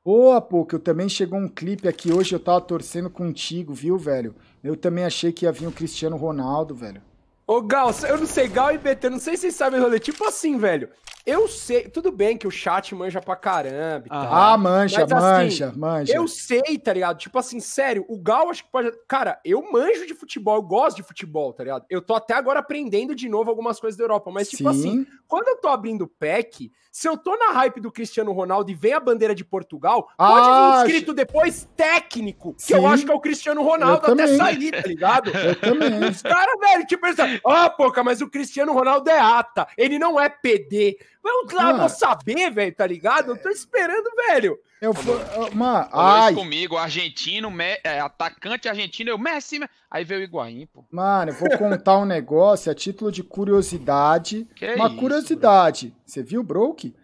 Ô, pô, que eu também chegou um clipe aqui hoje, eu tava torcendo contigo, viu, velho? Eu também achei que ia vir o Cristiano Ronaldo, velho. Ô, Gal, eu não sei, Gal e BT, não sei se vocês sabem o rolê. Tipo assim, velho, eu sei, tudo bem que o chat manja pra caramba e ah, tal. Ah, mancha, mas, assim, mancha, assim, mancha. Eu sei, tá ligado? Tipo assim, sério, o Gal acho que pode. Cara, eu manjo de futebol, eu gosto de futebol, tá ligado? Eu tô até agora aprendendo de novo algumas coisas da Europa, mas, tipo Sim. assim, quando eu tô abrindo o pack, se eu tô na hype do Cristiano Ronaldo e vem a bandeira de Portugal, ah, pode vir escrito ah, depois técnico, sim. que eu acho que é o Cristiano Ronaldo até sair, tá ligado? Eu também. Os caras, velho, tipo, eles ah, porca, mas o Cristiano Ronaldo é ata, ele não é PD. Vamos lá ah. vou saber, velho, tá ligado? Eu tô esperando, velho. Eu fui. Mano, ai. comigo, argentino, me, é, atacante argentino, eu Messi. Me... Aí veio o Higuaín, pô. Mano, eu vou contar um negócio a é título de curiosidade. Que uma isso, curiosidade. Bro? Você viu, Broke?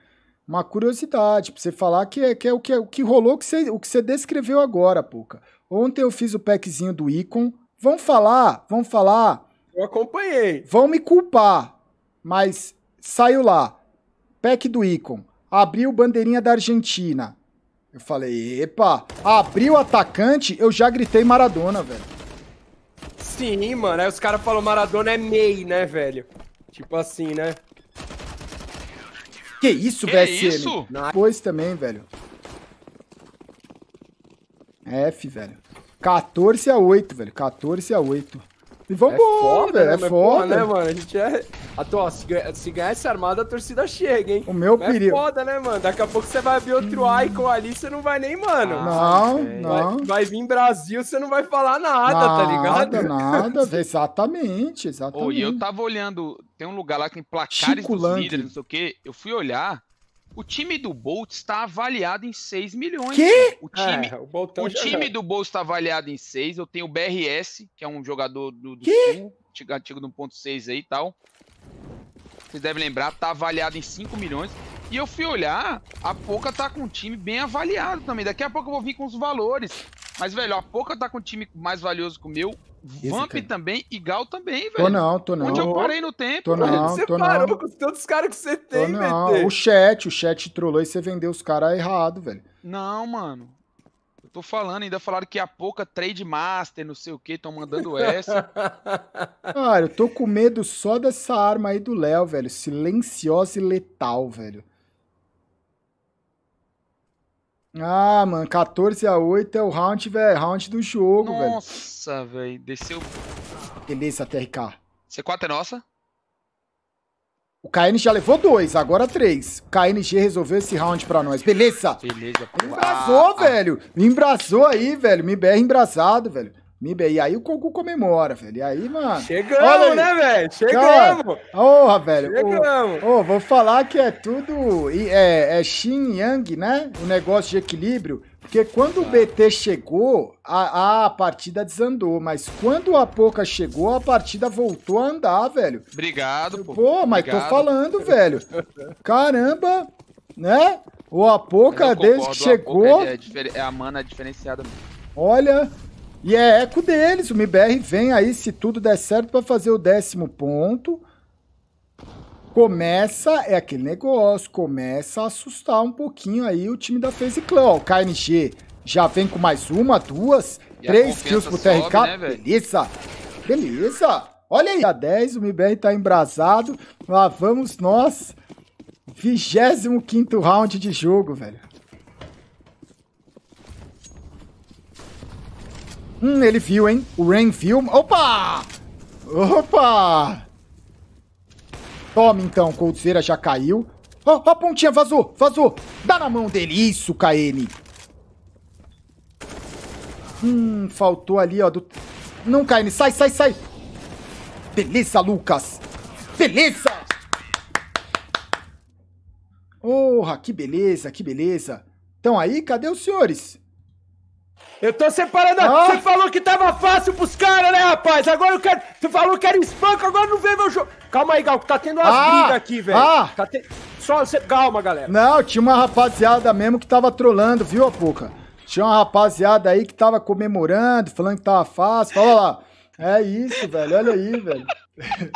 Uma curiosidade, pra você falar que é, que é o, que, o que rolou, que você, o que você descreveu agora, Puca. Ontem eu fiz o packzinho do Icon. Vão falar, vão falar. Eu acompanhei. Vão me culpar, mas saiu lá. Pack do Icon. Abriu bandeirinha da Argentina eu falei, epa, abriu o atacante, eu já gritei Maradona, velho. Sim, mano. Aí os caras falaram Maradona é MEI, né, velho? Tipo assim, né? Que isso, que VSM? Isso? Depois também, velho. F, velho. 14 a 8, velho. 14 a 8. E vambora, É foda, né, né é foda. né, mano? A gente é. se, se ganhar essa armada, a torcida chega, hein? O meu mas é perigo. É foda, né, mano? Daqui a pouco você vai ver outro hum. Icon ali, você não vai nem, mano. não, não. Vai, vai, vir Brasil, você não vai falar nada, tá nada tá ligado? Nada, exatamente, exatamente. Oh, e eu tava olhando, tem um lugar lá que tem placares Chico dos líderes, não sei o quê. Eu fui olhar, o time do Bolt está avaliado em 6 milhões. Que? O é, time, é, o, o time do Bolt está avaliado em 6. Eu tenho o BRS, que é um jogador do, do Sul, antigo do 1.6 aí e tal. Vocês devem lembrar, tá avaliado em 5 milhões. E eu fui olhar, a Poca tá com um time bem avaliado também. Daqui a pouco eu vou vir com os valores. Mas, velho, a Poca tá com um time mais valioso que o meu. Vamp cara. também e Gal também, velho. Tô não, tô não. Onde eu parei no tempo, tô não, você tô parou não. com tantos caras que você tem, tô não. O chat, o chat trollou e você vendeu os caras errado, velho. Não, mano. Eu tô falando, ainda falaram que a pouca Trade Master, não sei o que, estão mandando essa. cara, eu tô com medo só dessa arma aí do Léo, velho. Silenciosa e letal, velho. Ah, mano, 14 a 8 é o round, velho. Round do jogo, velho. Nossa, velho. Desceu. Beleza, TRK. C4 é nossa. O KNG já levou dois, agora três. O KNG resolveu esse round pra nós. Beleza? Beleza, pô. Embrasou, ah, ah. velho. Me embrasou aí, velho. Me BR embrasado, velho. Mibe, e aí o Cocu comemora, velho. E aí, mano. Chegamos, né, velho? Chegamos! Porra, velho. Chegamos! Ô, oh, vou falar que é tudo. É, é Xin Yang, né? O negócio de equilíbrio. Porque quando ah. o BT chegou, a, a partida desandou. Mas quando a Poca chegou, a partida voltou a andar, velho. Obrigado, pô. Pô, mas Obrigado. tô falando, velho. Caramba, né? O Apoca, desde que chegou. Apoca, é, é, é a mana diferenciada. Olha, e é eco deles. O MBR vem aí, se tudo der certo, para fazer o décimo ponto. Começa, é aquele negócio, começa a assustar um pouquinho aí o time da FaZe Clan. Ó, o KNG já vem com mais uma, duas, e três kills pro sobe, TRK. Né, beleza, beleza. Olha aí, a 10, o MBR tá embrasado. Lá vamos nós. 25 quinto round de jogo, velho. Hum, ele viu, hein? O Rain viu. Opa! Opa! Toma então, coldzera já caiu. Ó, oh, a pontinha, vazou, vazou. Dá na mão dele, isso, KM. Hum, faltou ali, ó. Do... Não, KM, sai, sai, sai. Beleza, Lucas. Beleza! Porra, que beleza, que beleza. Então aí, cadê os senhores? Eu tô separando. Ah. Você falou que tava fácil pros caras, né, rapaz? Agora eu quero. Você falou que era espanco, agora não vê meu jogo. Calma aí, Gal, que tá tendo umas ah. brigas aqui, velho. Ah. Tá te... Só você. Calma, galera. Não, tinha uma rapaziada mesmo que tava trolando, viu, Apuca? Tinha uma rapaziada aí que tava comemorando, falando que tava fácil. Olha lá. É isso, velho. Olha aí, velho.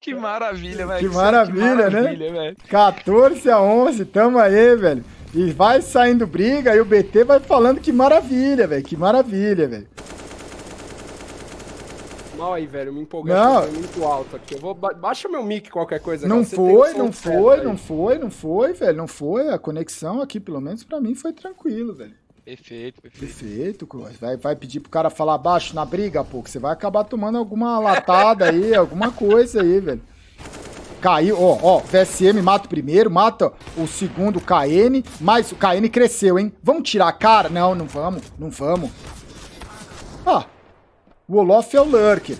Que maravilha, velho. Que, que, né? maravilha, né? Velho. 14 a 11, tamo aí, velho. E vai saindo briga e o BT vai falando que maravilha, velho. Que maravilha, velho. Mal aí, velho. Me empolguei não. muito alto aqui. Eu vou ba baixa meu mic qualquer coisa. Não foi não foi, não foi, não foi, não foi, velho. Não foi. A conexão aqui, pelo menos pra mim, foi tranquilo, velho. Perfeito, perfeito. Perfeito, vai, vai pedir pro cara falar baixo na briga, pô, que você vai acabar tomando alguma latada aí, alguma coisa aí, velho. Caiu, ó, ó, VSM mata o primeiro, mata o segundo KN, mas o KN cresceu, hein? Vamos tirar a cara? Não, não vamos, não vamos. Ah, o Olof é o Lurker.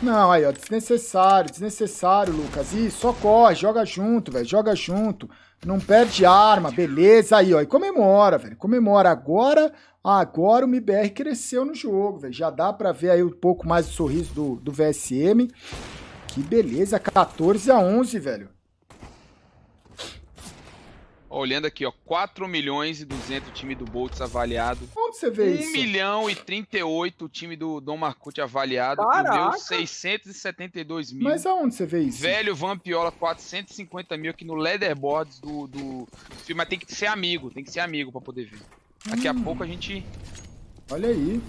Não, aí, ó, desnecessário, desnecessário, Lucas. Ih, só corre, joga junto, velho, joga junto. Não perde arma, beleza. Aí, ó, e comemora, velho, comemora. Agora, agora o MBR cresceu no jogo, velho. Já dá pra ver aí um pouco mais o sorriso do, do VSM. Que beleza, 14 a 11, velho. Olhando aqui, ó, 4 milhões e 200 o time do Bolts avaliado. Onde você vê 1 isso? 1 milhão e 38 o time do Dom Marcucci avaliado. Caraca. Deu 672 mil. Mas aonde você vê isso? Velho Vampiola, 450 mil aqui no Leatherboards do, do... Mas tem que ser amigo, tem que ser amigo pra poder ver. Daqui hum. a pouco a gente... Olha aí.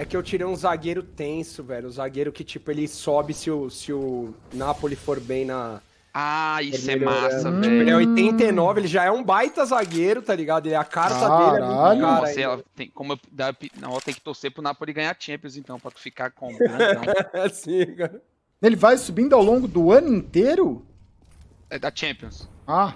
É que eu tirei um zagueiro tenso, velho. Um zagueiro que, tipo, ele sobe se o, se o Napoli for bem na. Ah, isso é massa, velho. Tipo, ele é 89, ele já é um baita zagueiro, tá ligado? Ele, a carta Caralho. Tá dele é cara. Você, ela tem, como eu, dá, não, tem que torcer pro Napoli ganhar Champions, então, pra tu ficar com. Sim, cara. Ele vai subindo ao longo do ano inteiro? É da Champions. Ah.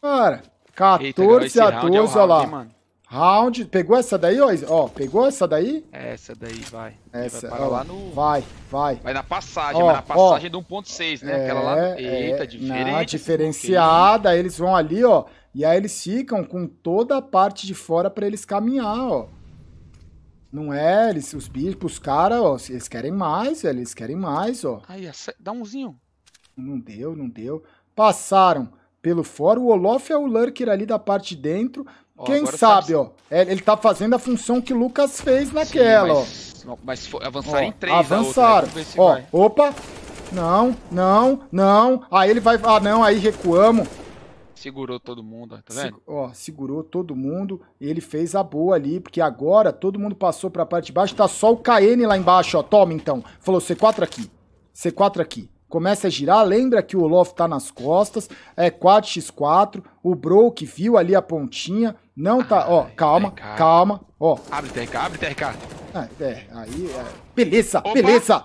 Cara, 14 Eita, a 12, é olha lá. Hein, Round. Pegou essa daí, ó? ó pegou essa daí? Essa daí, vai. Essa. Vai, ó, no... vai, vai. Vai na passagem, ó, na passagem ó, do 1.6, né? É, Aquela lá. É, eita, é, diferente. Na diferenciada, eles vão ali, ó. E aí eles ficam com toda a parte de fora para eles caminhar, ó. Não é, eles, os bichos, os caras, ó, eles querem mais, velho, eles querem mais, ó. Aí, dá umzinho. Não deu, não deu. Passaram pelo fora, o Olof é o lurker ali da parte de dentro, Ó, Quem tá sabe, ó. Ele tá fazendo a função que Lucas fez naquela, Sim, mas, ó. Mas avançaram em três, Avançaram. Outra, né? Ó, vai. opa. Não, não, não. Aí ele vai. Ah, não, aí recuamos. Segurou todo mundo, tá vendo? Se, ó, segurou todo mundo. Ele fez a boa ali, porque agora todo mundo passou pra parte de baixo. Tá só o KN lá embaixo, ó. Toma então. Falou C4 aqui. C4 aqui começa a girar, lembra que o Olof tá nas costas, é 4x4, o Broke viu ali a pontinha, não tá. Ó, calma, TRK. calma. Ó. Abre TRK, abre TRK. Ah, é, aí. É. Beleza, Opa. beleza.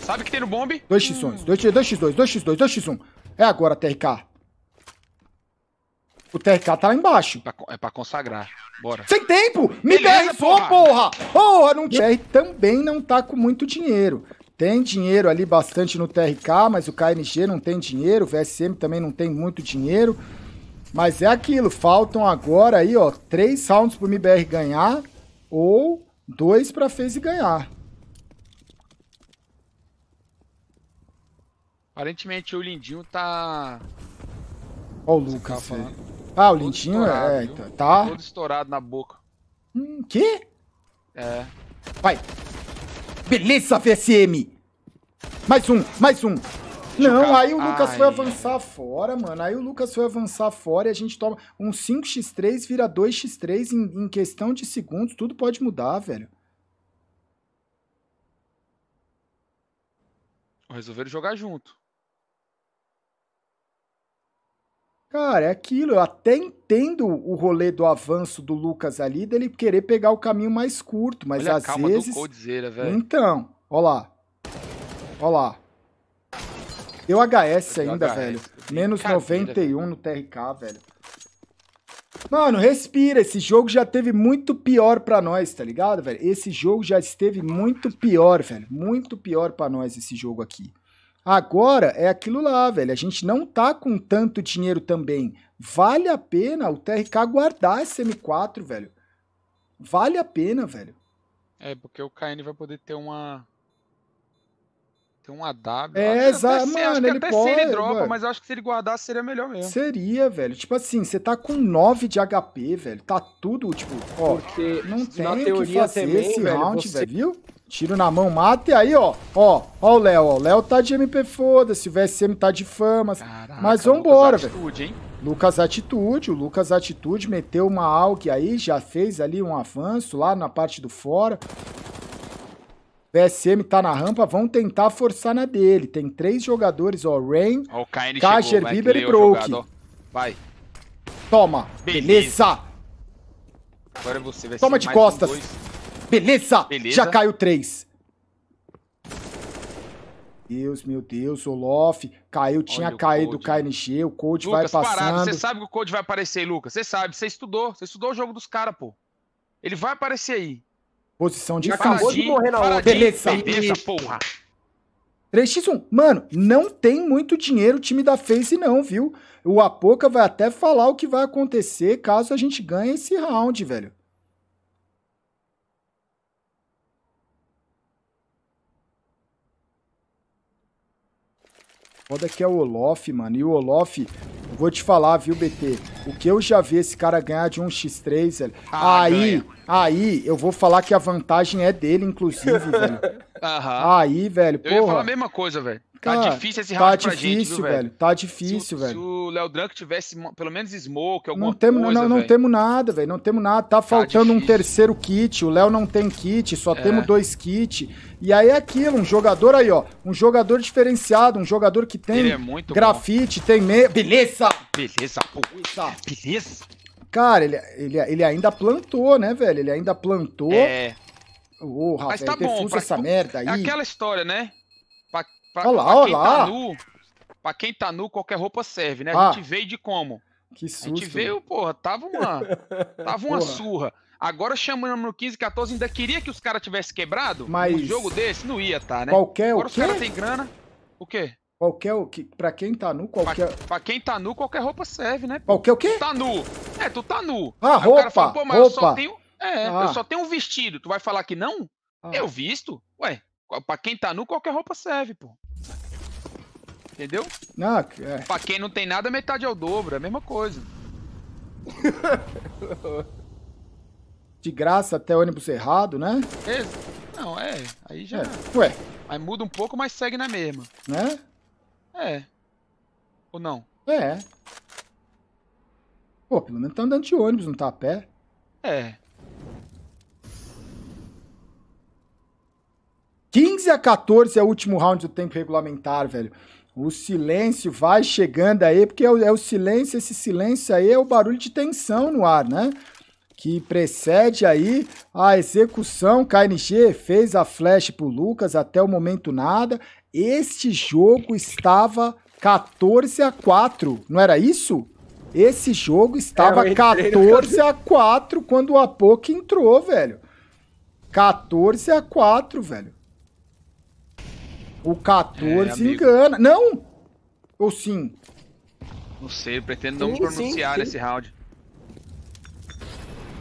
Sabe que tem no bombe? 2x1, 2x2, 2x2, 2 x 1 É agora, TRK. O TRK tá lá embaixo. É pra, é pra consagrar. Bora. Sem tempo! Me berrizou, porra. porra! Porra, não tinha. também não tá com muito dinheiro. Tem dinheiro ali bastante no TRK, mas o KNG não tem dinheiro, o VSM também não tem muito dinheiro. Mas é aquilo, faltam agora aí, ó, três rounds pro MBR ganhar ou dois pra FaZe ganhar. Aparentemente o Lindinho tá... Ó o Lucas é. falando. Ah, o Todo Lindinho é, tá, tá... Todo estourado na boca. Hum, que? É. Vai. Beleza, VSM! Mais um, mais um. Não, aí o Lucas Ai. foi avançar fora, mano. Aí o Lucas foi avançar fora e a gente toma um 5x3 vira 2x3 em, em questão de segundos. Tudo pode mudar, velho. Resolveram jogar junto. Cara, é aquilo. Eu até entendo o rolê do avanço do Lucas ali, dele querer pegar o caminho mais curto, mas Olha às a calma vezes. Do Então, ó lá. Ó lá. Deu HS ainda, HS. velho. Menos Cadeira, 91 no TRK, velho. Mano, respira. Esse jogo já teve muito pior pra nós, tá ligado, velho? Esse jogo já esteve muito pior, velho. Muito pior pra nós esse jogo aqui. Agora é aquilo lá, velho. A gente não tá com tanto dinheiro também. Vale a pena o TRK guardar esse M4, velho. Vale a pena, velho. É, porque o KN vai poder ter uma tem um AW. É, exato. Mano, ele até pode. Se ele dropa, mano. mas acho que se ele guardasse seria melhor mesmo. Seria, velho. Tipo assim, você tá com 9 de HP, velho. Tá tudo, tipo, ó. Porque não tem o que fazer também, esse velho, round, você... velho, viu? Tiro na mão, mata e aí, ó. Ó, ó o Léo, ó. O Léo tá de MP foda-se, o VSM tá de fama. Caraca, mas vambora, Lucas velho. Atitude, hein? Lucas Atitude, o Lucas Atitude meteu uma AUG aí, já fez ali um avanço lá na parte do fora. PSM tá na rampa, vão tentar forçar na dele. Tem três jogadores, ó. Rain, Kager, Kasher, Bieber e Broke. Vai. Toma. Beleza. Beleza. Agora você vai Toma de costas. Um Beleza. Beleza. Já caiu três. Deus, meu Deus, Olof caiu, tinha caído o KNG, o Code Lucas, vai passando. Parado. Você sabe que o Code vai aparecer aí, Lucas. Você sabe, você estudou, você estudou o jogo dos caras, pô. Ele vai aparecer aí. Posição de acabou fase. de morrer na Beleza. Beleza, porra. 3x1. Mano, não tem muito dinheiro o time da face não, viu? O Apoca vai até falar o que vai acontecer caso a gente ganhe esse round, velho. Foda que é o Olof, mano. E o Olof, vou te falar, viu, BT? O que eu já vi esse cara ganhar de um X3, velho. Ah, aí, ganha. aí, eu vou falar que a vantagem é dele, inclusive, velho. Aham. Aí, velho, porra. Eu ia falar a mesma coisa, velho. tá difícil esse round tá difícil, gente, Tá velho? velho? Tá difícil, se, velho. Se o Léo Drunk tivesse pelo menos smoke, alguma não temo, coisa, Não, não temos nada, velho. Não temos nada. Tá, tá faltando um terceiro kit. O Léo não tem kit, só é. temos dois kits. E aí é aquilo, um jogador aí, ó. Um jogador diferenciado, um jogador que tem Ele é muito grafite, bom. tem meia. Beleza! Beleza, pô. Beleza. Cara, ele, ele, ele ainda plantou, né, velho? Ele ainda plantou. É. Ô, oh, rapaz, Mas tá bom, pra, essa merda aí. É aquela história, né? Pra, pra, olá, pra quem olá. tá nu, pra quem tá nu, qualquer roupa serve, né? Ah, a gente veio de como? Que susto. A gente veio, mano. porra, tava uma, tava uma porra. surra. Agora chamando no 15, 14, ainda queria que os caras tivessem quebrado? Mas... Um jogo desse não ia, tá, né? Qualquer Agora o quê? os caras têm grana. O quê? Qualquer o que. Pra quem tá nu, qualquer. Pra, pra, quem tá nu, qualquer roupa serve, né? Qualquer o quê? tá nu. É, tu tá nu. Ah, Aí roupa. Fala, Pô, mas roupa. eu só tenho. É, ah. eu só tenho um vestido. Tu vai falar que não? Ah. Eu visto? Ué, pra quem tá nu, qualquer roupa serve, pô. Entendeu? Ah, é. Pra quem não tem nada, metade é o dobro, é a mesma coisa. De graça até ônibus errado, né? Não, é. Aí já. É. Ué. Aí muda um pouco, mas segue na mesma. Né? É. Ou não? É. Pô, pelo menos tá andando de ônibus, não tá a pé. É. 15 a 14 é o último round do tempo regulamentar, velho. O silêncio vai chegando aí, porque é o, é o, silêncio, esse silêncio aí é o barulho de tensão no ar, né? Que precede aí a execução. KNG fez a flash pro Lucas, até o momento nada. Este jogo estava 14 a 4, não era isso? Esse jogo estava é, 14 no... a 4 quando o Apoc entrou, velho. 14 a 4, velho. O 14 é, engana. Não! Ou sim? Não sei, eu pretendo sim, não pronunciar sim, sim. nesse round.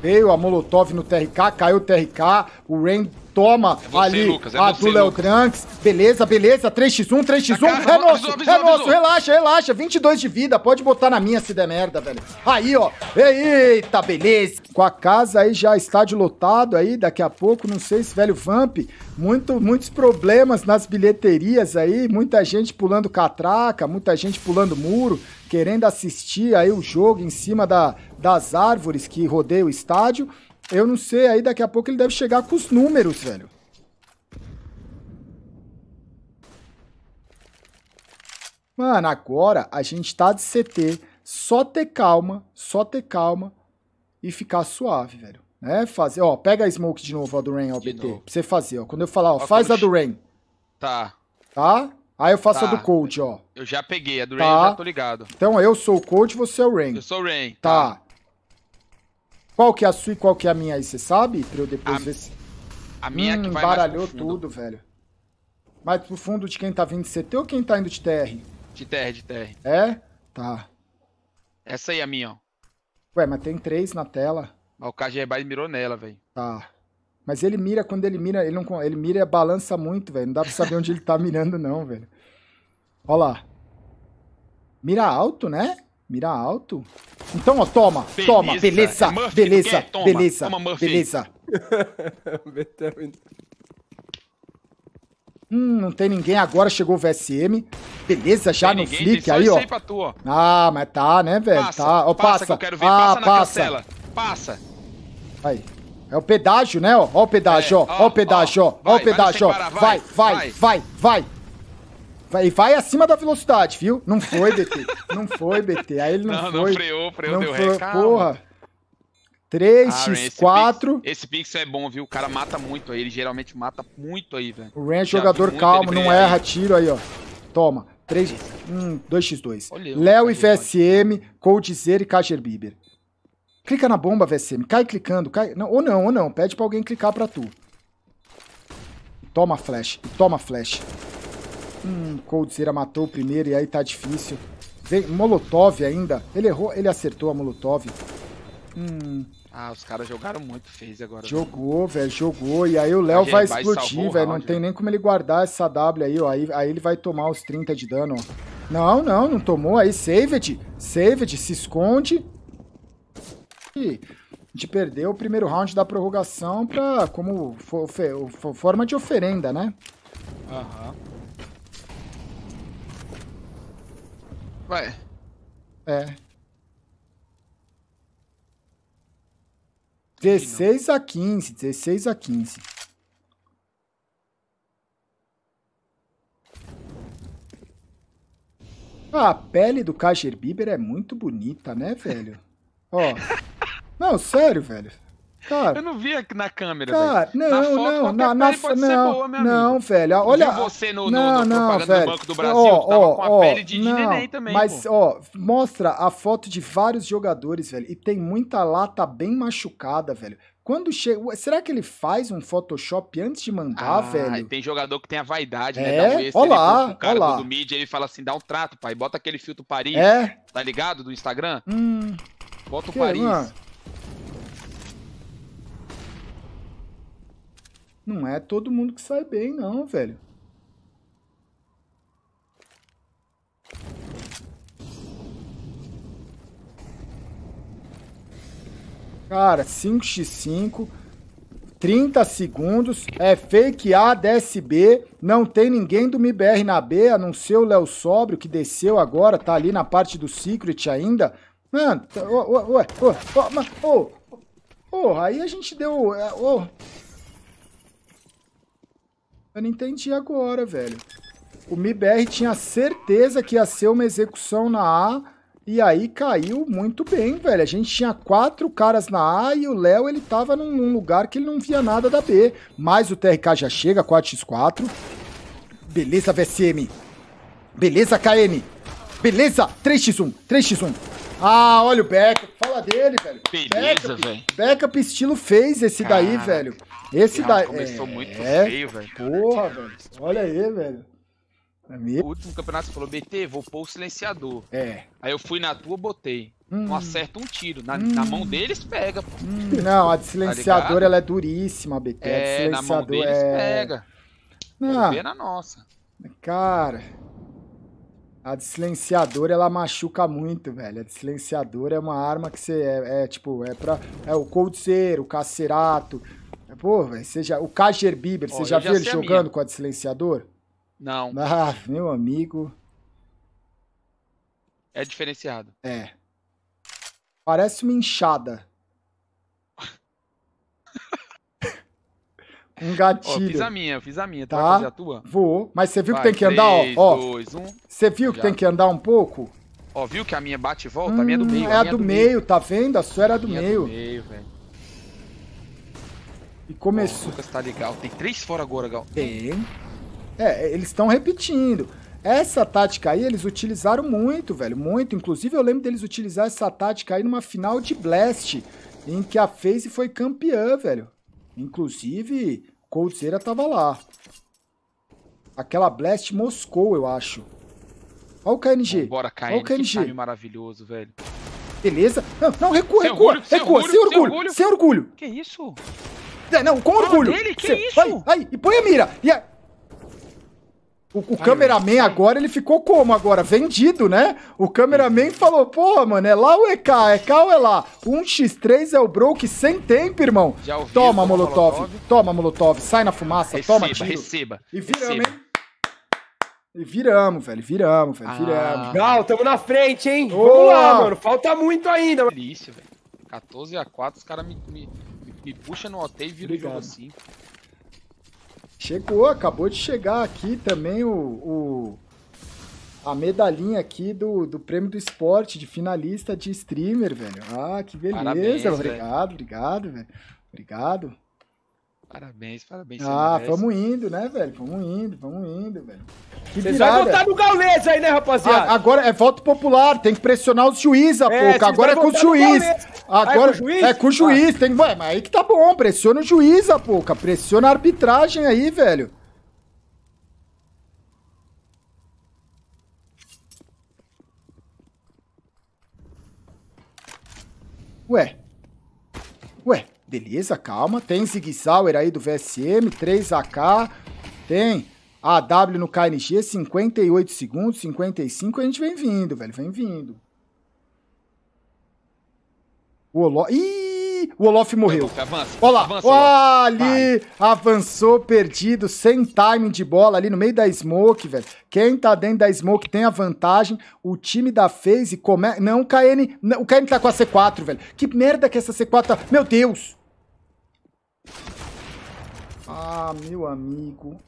Veio a Molotov no TRK, caiu o TRK, o Rain toma é você, ali Lucas, é a você, do Léo Cranks. Beleza, beleza. 3x1, 3x1. Cara, é nosso, avisou, avisou, é avisou. nosso. Relaxa, relaxa. 22 de vida. Pode botar na minha se der merda, velho. Aí, ó. Eita, beleza. Com a casa aí já estádio lotado aí. Daqui a pouco, não sei se velho Vamp. Muito, muitos problemas nas bilheterias aí. Muita gente pulando catraca, muita gente pulando muro querendo assistir aí o jogo em cima da, das árvores que rodeia o estádio. Eu não sei, aí daqui a pouco ele deve chegar com os números, velho. Mano, agora a gente tá de CT. Só ter calma, só ter calma e ficar suave, velho. Né? Fazer, ó, pega a smoke de novo, a do Rain, ó, BT. Pra você fazer, ó. Quando eu falar, ó, ó faz a do Rain. Tá. Tá? Aí eu faço tá. a do tá. Cold, ó. Eu já peguei, a do tá. Rain eu já tô ligado. Então eu sou o Cold, você é o Rain. Eu sou o Rain. tá. tá. Qual que é a sua e qual que é a minha aí, você sabe? Pra eu depois a, ver se. A minha hum, que vai baralhou tudo, velho. Mas pro fundo de quem tá vindo de CT ou quem tá indo de TR? De TR, de TR. É? Tá. Essa aí é a minha, ó. Ué, mas tem três na tela. o KGB mirou nela, velho. Tá. Mas ele mira, quando ele mira, ele, não, ele mira e balança muito, velho. Não dá pra saber onde ele tá mirando, não, velho. Ó lá. Mira alto, né? Mira alto. Então, ó, toma, beleza, toma, beleza, é beleza, toma, beleza, toma, é beleza. hum, não tem ninguém agora, chegou o VSM. Beleza, já no flick aí, ó. Tu, ó. Ah, mas tá, né, velho? Passa, tá. Ó, passa, passa. Que eu quero ver, ah, passa, passa. cancela. Passa. Aí. É o pedágio, né? Ó, ó o pedágio, é, ó, ó, ó, o pedágio, ó, ó, ó o pedágio, ó. Vai, vai, vai, vai, vai, vai. Vai, vai acima da velocidade, viu? Não foi, BT. não foi, BT. Aí ele não, não foi. Não, freou, freou, não deu freou. ré. Porra. 3x4. Ah, esse Pixel é bom, viu? O cara mata muito aí. Ele geralmente mata muito aí, velho. O Ren é jogador calmo, não erra aí. tiro aí, ó. Toma. 3, hum, 2x2. Léo e VSM, Coldzera e Kager Bieber. Clica na bomba, VSM. Cai clicando. Cai... Não, ou não, ou não. Pede pra alguém clicar pra tu. Toma flash. Toma flash. Hum, Cold matou o primeiro e aí tá difícil. Vem, Molotov ainda. Ele errou, ele acertou a Molotov. Hum. Ah, os caras jogaram muito fez agora. Né? Jogou, velho, jogou. E aí o Léo vai, explodir, velho. Não tem né? nem como ele guardar essa W aí, ó. Aí, aí ele vai tomar os 30 de dano, ó. Não, não, não tomou. Aí, saved. Saved, se esconde. E a gente perdeu o primeiro round da prorrogação pra, como forma de oferenda, né? Aham. Uhum. Vai. É. 16 a 15, 16 a 15. Ah, a pele do Kajer Bieber é muito bonita, né, velho? Ó. Não, sério, velho. Cara, eu não via na câmera, cara, velho. Não, na foto, não, na, na, pode não, ser boa, não, velho. Olha, você no, não, no, no não, velho. do Banco do Brasil, ó, tava ó, com a ó, pele de, não, de neném também, Mas, pô. ó, mostra a foto de vários jogadores, velho, e tem muita lata bem machucada, velho. Quando chega. Será que ele faz um Photoshop antes de mandar, ah, velho? Tem jogador que tem a vaidade, né? é? né? Dá um olá, ele cara olá. do mídia ele fala assim: dá um trato, pai. Bota aquele filtro Paris. É? Tá ligado? Do Instagram? Hum. Bota o que, Paris. Mano? Não é todo mundo que sai bem, não, velho. Cara, 5x5, 30 segundos, é fake A, desce B, não tem ninguém do MBR na B, a não ser o Léo Sóbrio, que desceu agora, tá ali na parte do Secret ainda. Mano, ué, ué, ué, ué, ué, ué, ué, ué, aí a gente deu... Ué, ué, eu não entendi agora, velho. O MIBR tinha certeza que ia ser uma execução na A, e aí caiu muito bem, velho. A gente tinha quatro caras na A e o Léo, ele tava num, num lugar que ele não via nada da B. Mas o TRK já chega, 4x4. Beleza, VSM. Beleza, KM. Beleza, 3x1, 3x1. Ah, olha o backup. Fala dele, velho. Beleza, velho. Backup estilo fez esse daí, velho. Esse ah, daí. Começou é, muito é. feio, velho. Porra, velho. Olha aí, velho. É o último campeonato você falou, BT, vou pôr o silenciador. É. Aí eu fui na tua, botei. Então hum. Não acerta um tiro. Na, hum. na mão deles, pega. Pô. Hum. Não, a de silenciador, tá ela é duríssima, BT. É, a de silenciador é, na mão deles, é... pega. Não. Ah. na nossa. Cara... A de silenciador ela machuca muito, velho. A de silenciador é uma arma que você... É, é tipo, é pra... É o Coldzer, o Cacerato. É, pô, velho, Seja O Kajer Bieber, você já viu ele jogando com a de silenciador? Não. Ah, meu amigo... É diferenciado. É. Parece uma inchada. Um gatilho. Eu fiz a minha, eu fiz a minha. Tu tá? vai fazer a tua? Vou. Mas você viu vai, que tem que andar, ó. Dois, um. Você viu que tem que andar um pouco? Ó, viu que a minha bate e volta? Hum, a minha é do hum, meio. É a, a é do, do meio, meio, tá vendo? A sua era a do minha meio. É do meio, velho. E começou. Lucas tá legal. Tem três fora agora, Gal. Tem. É, eles estão repetindo. Essa tática aí eles utilizaram muito, velho, muito. Inclusive eu lembro deles utilizar essa tática aí numa final de Blast, em que a FaZe foi campeã, velho. Inclusive, Coldzera tava lá. Aquela Blast Moscou, eu acho. Olha o KNG. Bora, KN. Olha o KNG. time maravilhoso, velho. Beleza. Não, não recua, recua. Orgulho, recua, sem orgulho, orgulho, sem orgulho. Que isso? É, não, com orgulho. Dele, que isso? Aí, aí, e põe a mira. E a... O, o cameraman agora, ele ficou como agora? Vendido, né? O cameraman falou, porra, mano, é lá o EK, EK ou é lá? 1x3 é o Broke sem tempo, irmão. Ouvi, toma, molotov. molotov. Toma, Molotov. Sai na fumaça, receba, toma tiro. Receba, E viramos, hein? E viramos, velho. Viramos, velho. Ah. Viramos. Ah. Gal, tamo na frente, hein? Vamos lá, mano. Falta muito ainda. Delícia, velho. 14 a 4, os caras me, me, me puxam no OT e viram o jogo assim. Chegou, acabou de chegar aqui também o, o a medalhinha aqui do, do prêmio do esporte de finalista de streamer, velho. Ah, que beleza. Parabéns, obrigado, velho. obrigado, velho. Obrigado. Parabéns, parabéns. Ah, vamos indo, né, velho? Vamos indo, vamos indo, velho. Que Vocês vão votar no Gaulês aí, né, rapaziada? agora é voto popular, tem que pressionar os juízes, a é, pouca. É agora é com o juiz. Agora é com o juiz, é com o juiz. tem ah. Ué, mas aí que tá bom, pressiona o juiz, a pouca. Pressiona a arbitragem aí, velho. Ué. Ué. Beleza, calma. Tem Zig Sauer aí do VSM, 3AK. Tem AW no KNG, 58 segundos, 55. A gente vem vindo, velho, vem vindo. O Olof... Ih, o Olof morreu. Avança, Olha lá. Avança, ali, Vai. avançou perdido, sem timing de bola ali no meio da smoke, velho. Quem tá dentro da smoke tem a vantagem. O time da FaZe começa... Não, o KN... O KN tá com a C4, velho. Que merda que essa C4 tá... Meu Deus! Ah, meu amigo.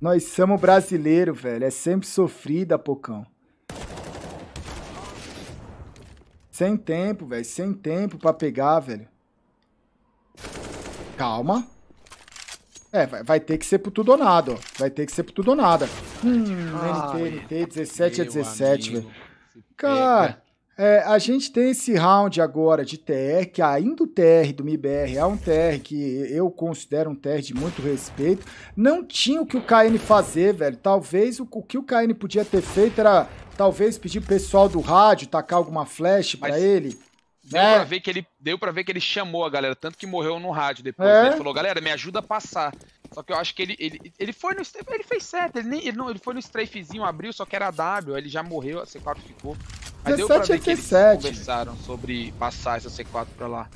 Nós somos brasileiro, velho. É sempre sofrida, Pocão. Sem tempo, velho. Sem tempo pra pegar, velho. Calma. É, vai, vai, ter que ser pro tudo ou nada, ó. Vai ter que ser pro tudo ou nada. Hum, ah, NT, NT, 17 a 17, velho. Cara... É, a gente tem esse round agora de TR, que ainda o TR do MIBR é um TR que eu considero um TR de muito respeito. Não tinha o que o KN fazer, velho. Talvez o, o que o KN podia ter feito era talvez pedir pro pessoal do rádio tacar alguma flash para ele. Deu né? pra ver que ele deu para ver que ele chamou a galera, tanto que morreu no rádio depois. É? Né? Ele falou: "Galera, me ajuda a passar". Só que eu acho que ele, ele, ele foi no ele fez certo, ele, nem, ele, não, ele foi no strafezinho, abriu, só que era W, ele já morreu, a C4 ficou. Mas 17 deu pra ver é que eles é conversaram sobre passar essa C4 pra lá.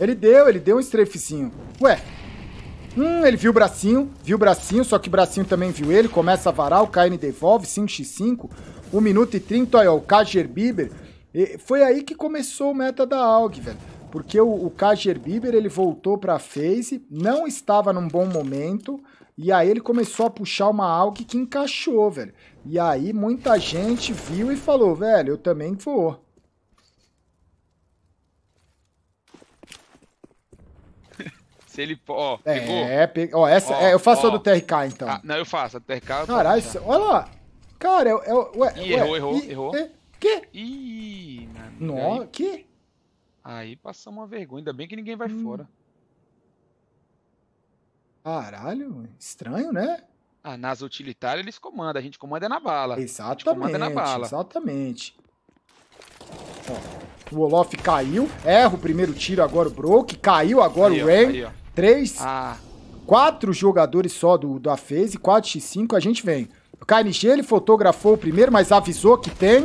Ele deu, ele deu um strafezinho. Ué. Hum, ele viu o bracinho, viu o bracinho, só que o bracinho também viu ele, começa a varar, o KM devolve, 5x5, 1 minuto e 30, olha, o Kajer Bieber. E foi aí que começou o meta da AUG, velho. Porque o, o Kajer Bieber ele voltou para a phase, não estava num bom momento, e aí ele começou a puxar uma AUG que encaixou, velho. E aí muita gente viu e falou, velho, eu também vou. Se ele, ó, é, pegou. É, pe... ó, essa, ó, é, eu faço ó. a do TRK, então. Ah, não, eu faço, a do TRK. Caralho, olha lá. Cara, eu... É, é, o, Ih, ué, errou, errou, e, errou. E, é, que? Ih, mano. Nossa, que? Aí passamos uma vergonha, ainda bem que ninguém vai hum. fora. Caralho, estranho, né? Ah, nas utilitárias eles comandam, a gente comanda na bala. Exatamente, comanda na bala. exatamente. Ó, o Olof caiu, erra o primeiro tiro agora o Broke, caiu agora aí, o Ren. Três, ah. quatro jogadores só do, da FaZe, 4x5, a gente vem. O KNG, ele fotografou o primeiro, mas avisou que tem.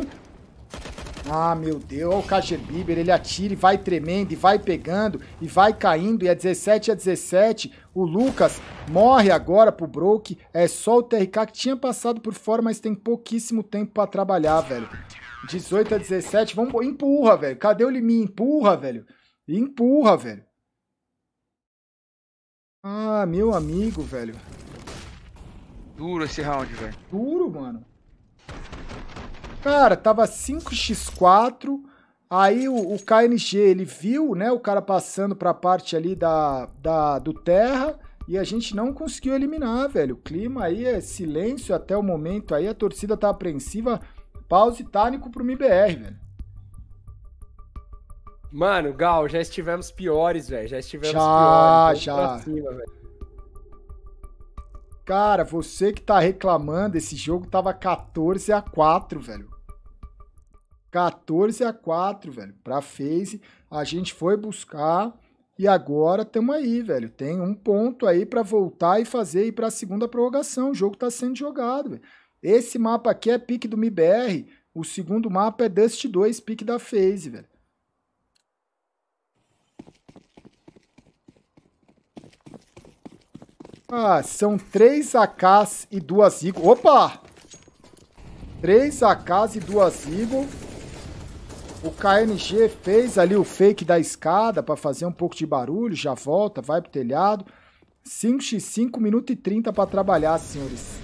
Ah, meu Deus, olha o Bieber ele atira e vai tremendo, e vai pegando, e vai caindo, e é 17 a 17. O Lucas morre agora pro Broke. É só o TRK que tinha passado por fora, mas tem pouquíssimo tempo para trabalhar, velho. 18 a 17, vamos. Empurra, velho. Cadê o Liminha? Empurra, velho. Empurra, velho. Ah, meu amigo, velho. Duro esse round, velho. Duro, mano. Cara, tava 5x4. Aí o, o, KNG, ele viu, né, o cara passando para a parte ali da, da, do terra e a gente não conseguiu eliminar, velho. O clima aí é silêncio até o momento aí, a torcida tá apreensiva. Pause tánico pro MBR, velho. Mano, Gal, já estivemos piores, velho. Já estivemos já, piores. Já, já. Cara, você que tá reclamando, esse jogo tava 14 a 4, velho. 14 a 4, velho, para FaZe. A gente foi buscar e agora estamos aí, velho. Tem um ponto aí para voltar e fazer e para a segunda prorrogação. O jogo está sendo jogado, velho. Esse mapa aqui é pique do MBR. O segundo mapa é Dust 2, pique da FaZe, velho. Ah, são três AKs e duas Eagles. Opa! Três AKs e duas Eagles. O KNG fez ali o fake da escada para fazer um pouco de barulho, já volta, vai pro telhado. 5x5, minuto e 30 para trabalhar, senhores.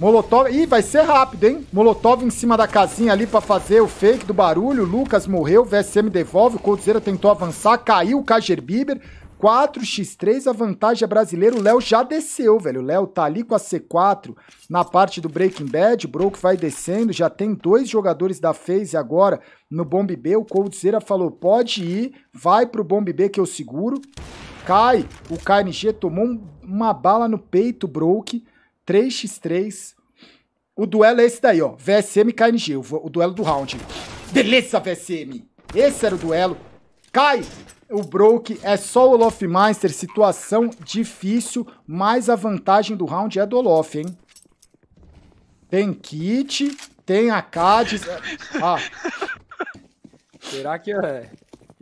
Molotov. Ih, vai ser rápido, hein? Molotov em cima da casinha ali para fazer o fake do barulho. Lucas morreu, VSM devolve. O Coldzera tentou avançar, caiu o Kajer Bieber. 4x3, a vantagem é brasileira. O Léo já desceu, velho. O Léo tá ali com a C4 na parte do Breaking Bad. O Broke vai descendo. Já tem dois jogadores da FaZe agora no Bomb B. O Coldzera falou: pode ir, vai pro Bomb B que eu seguro. Cai. O KNG tomou um, uma bala no peito, Broke. 3x3. O duelo é esse daí, ó. VSM e KNG. O, o duelo do round. Beleza, VSM. Esse era o duelo. Cai! O Broke é só o Olof Meister, situação difícil, mas a vantagem do round é do Olof, hein? Tem kit, tem a é, Ah. Será que é?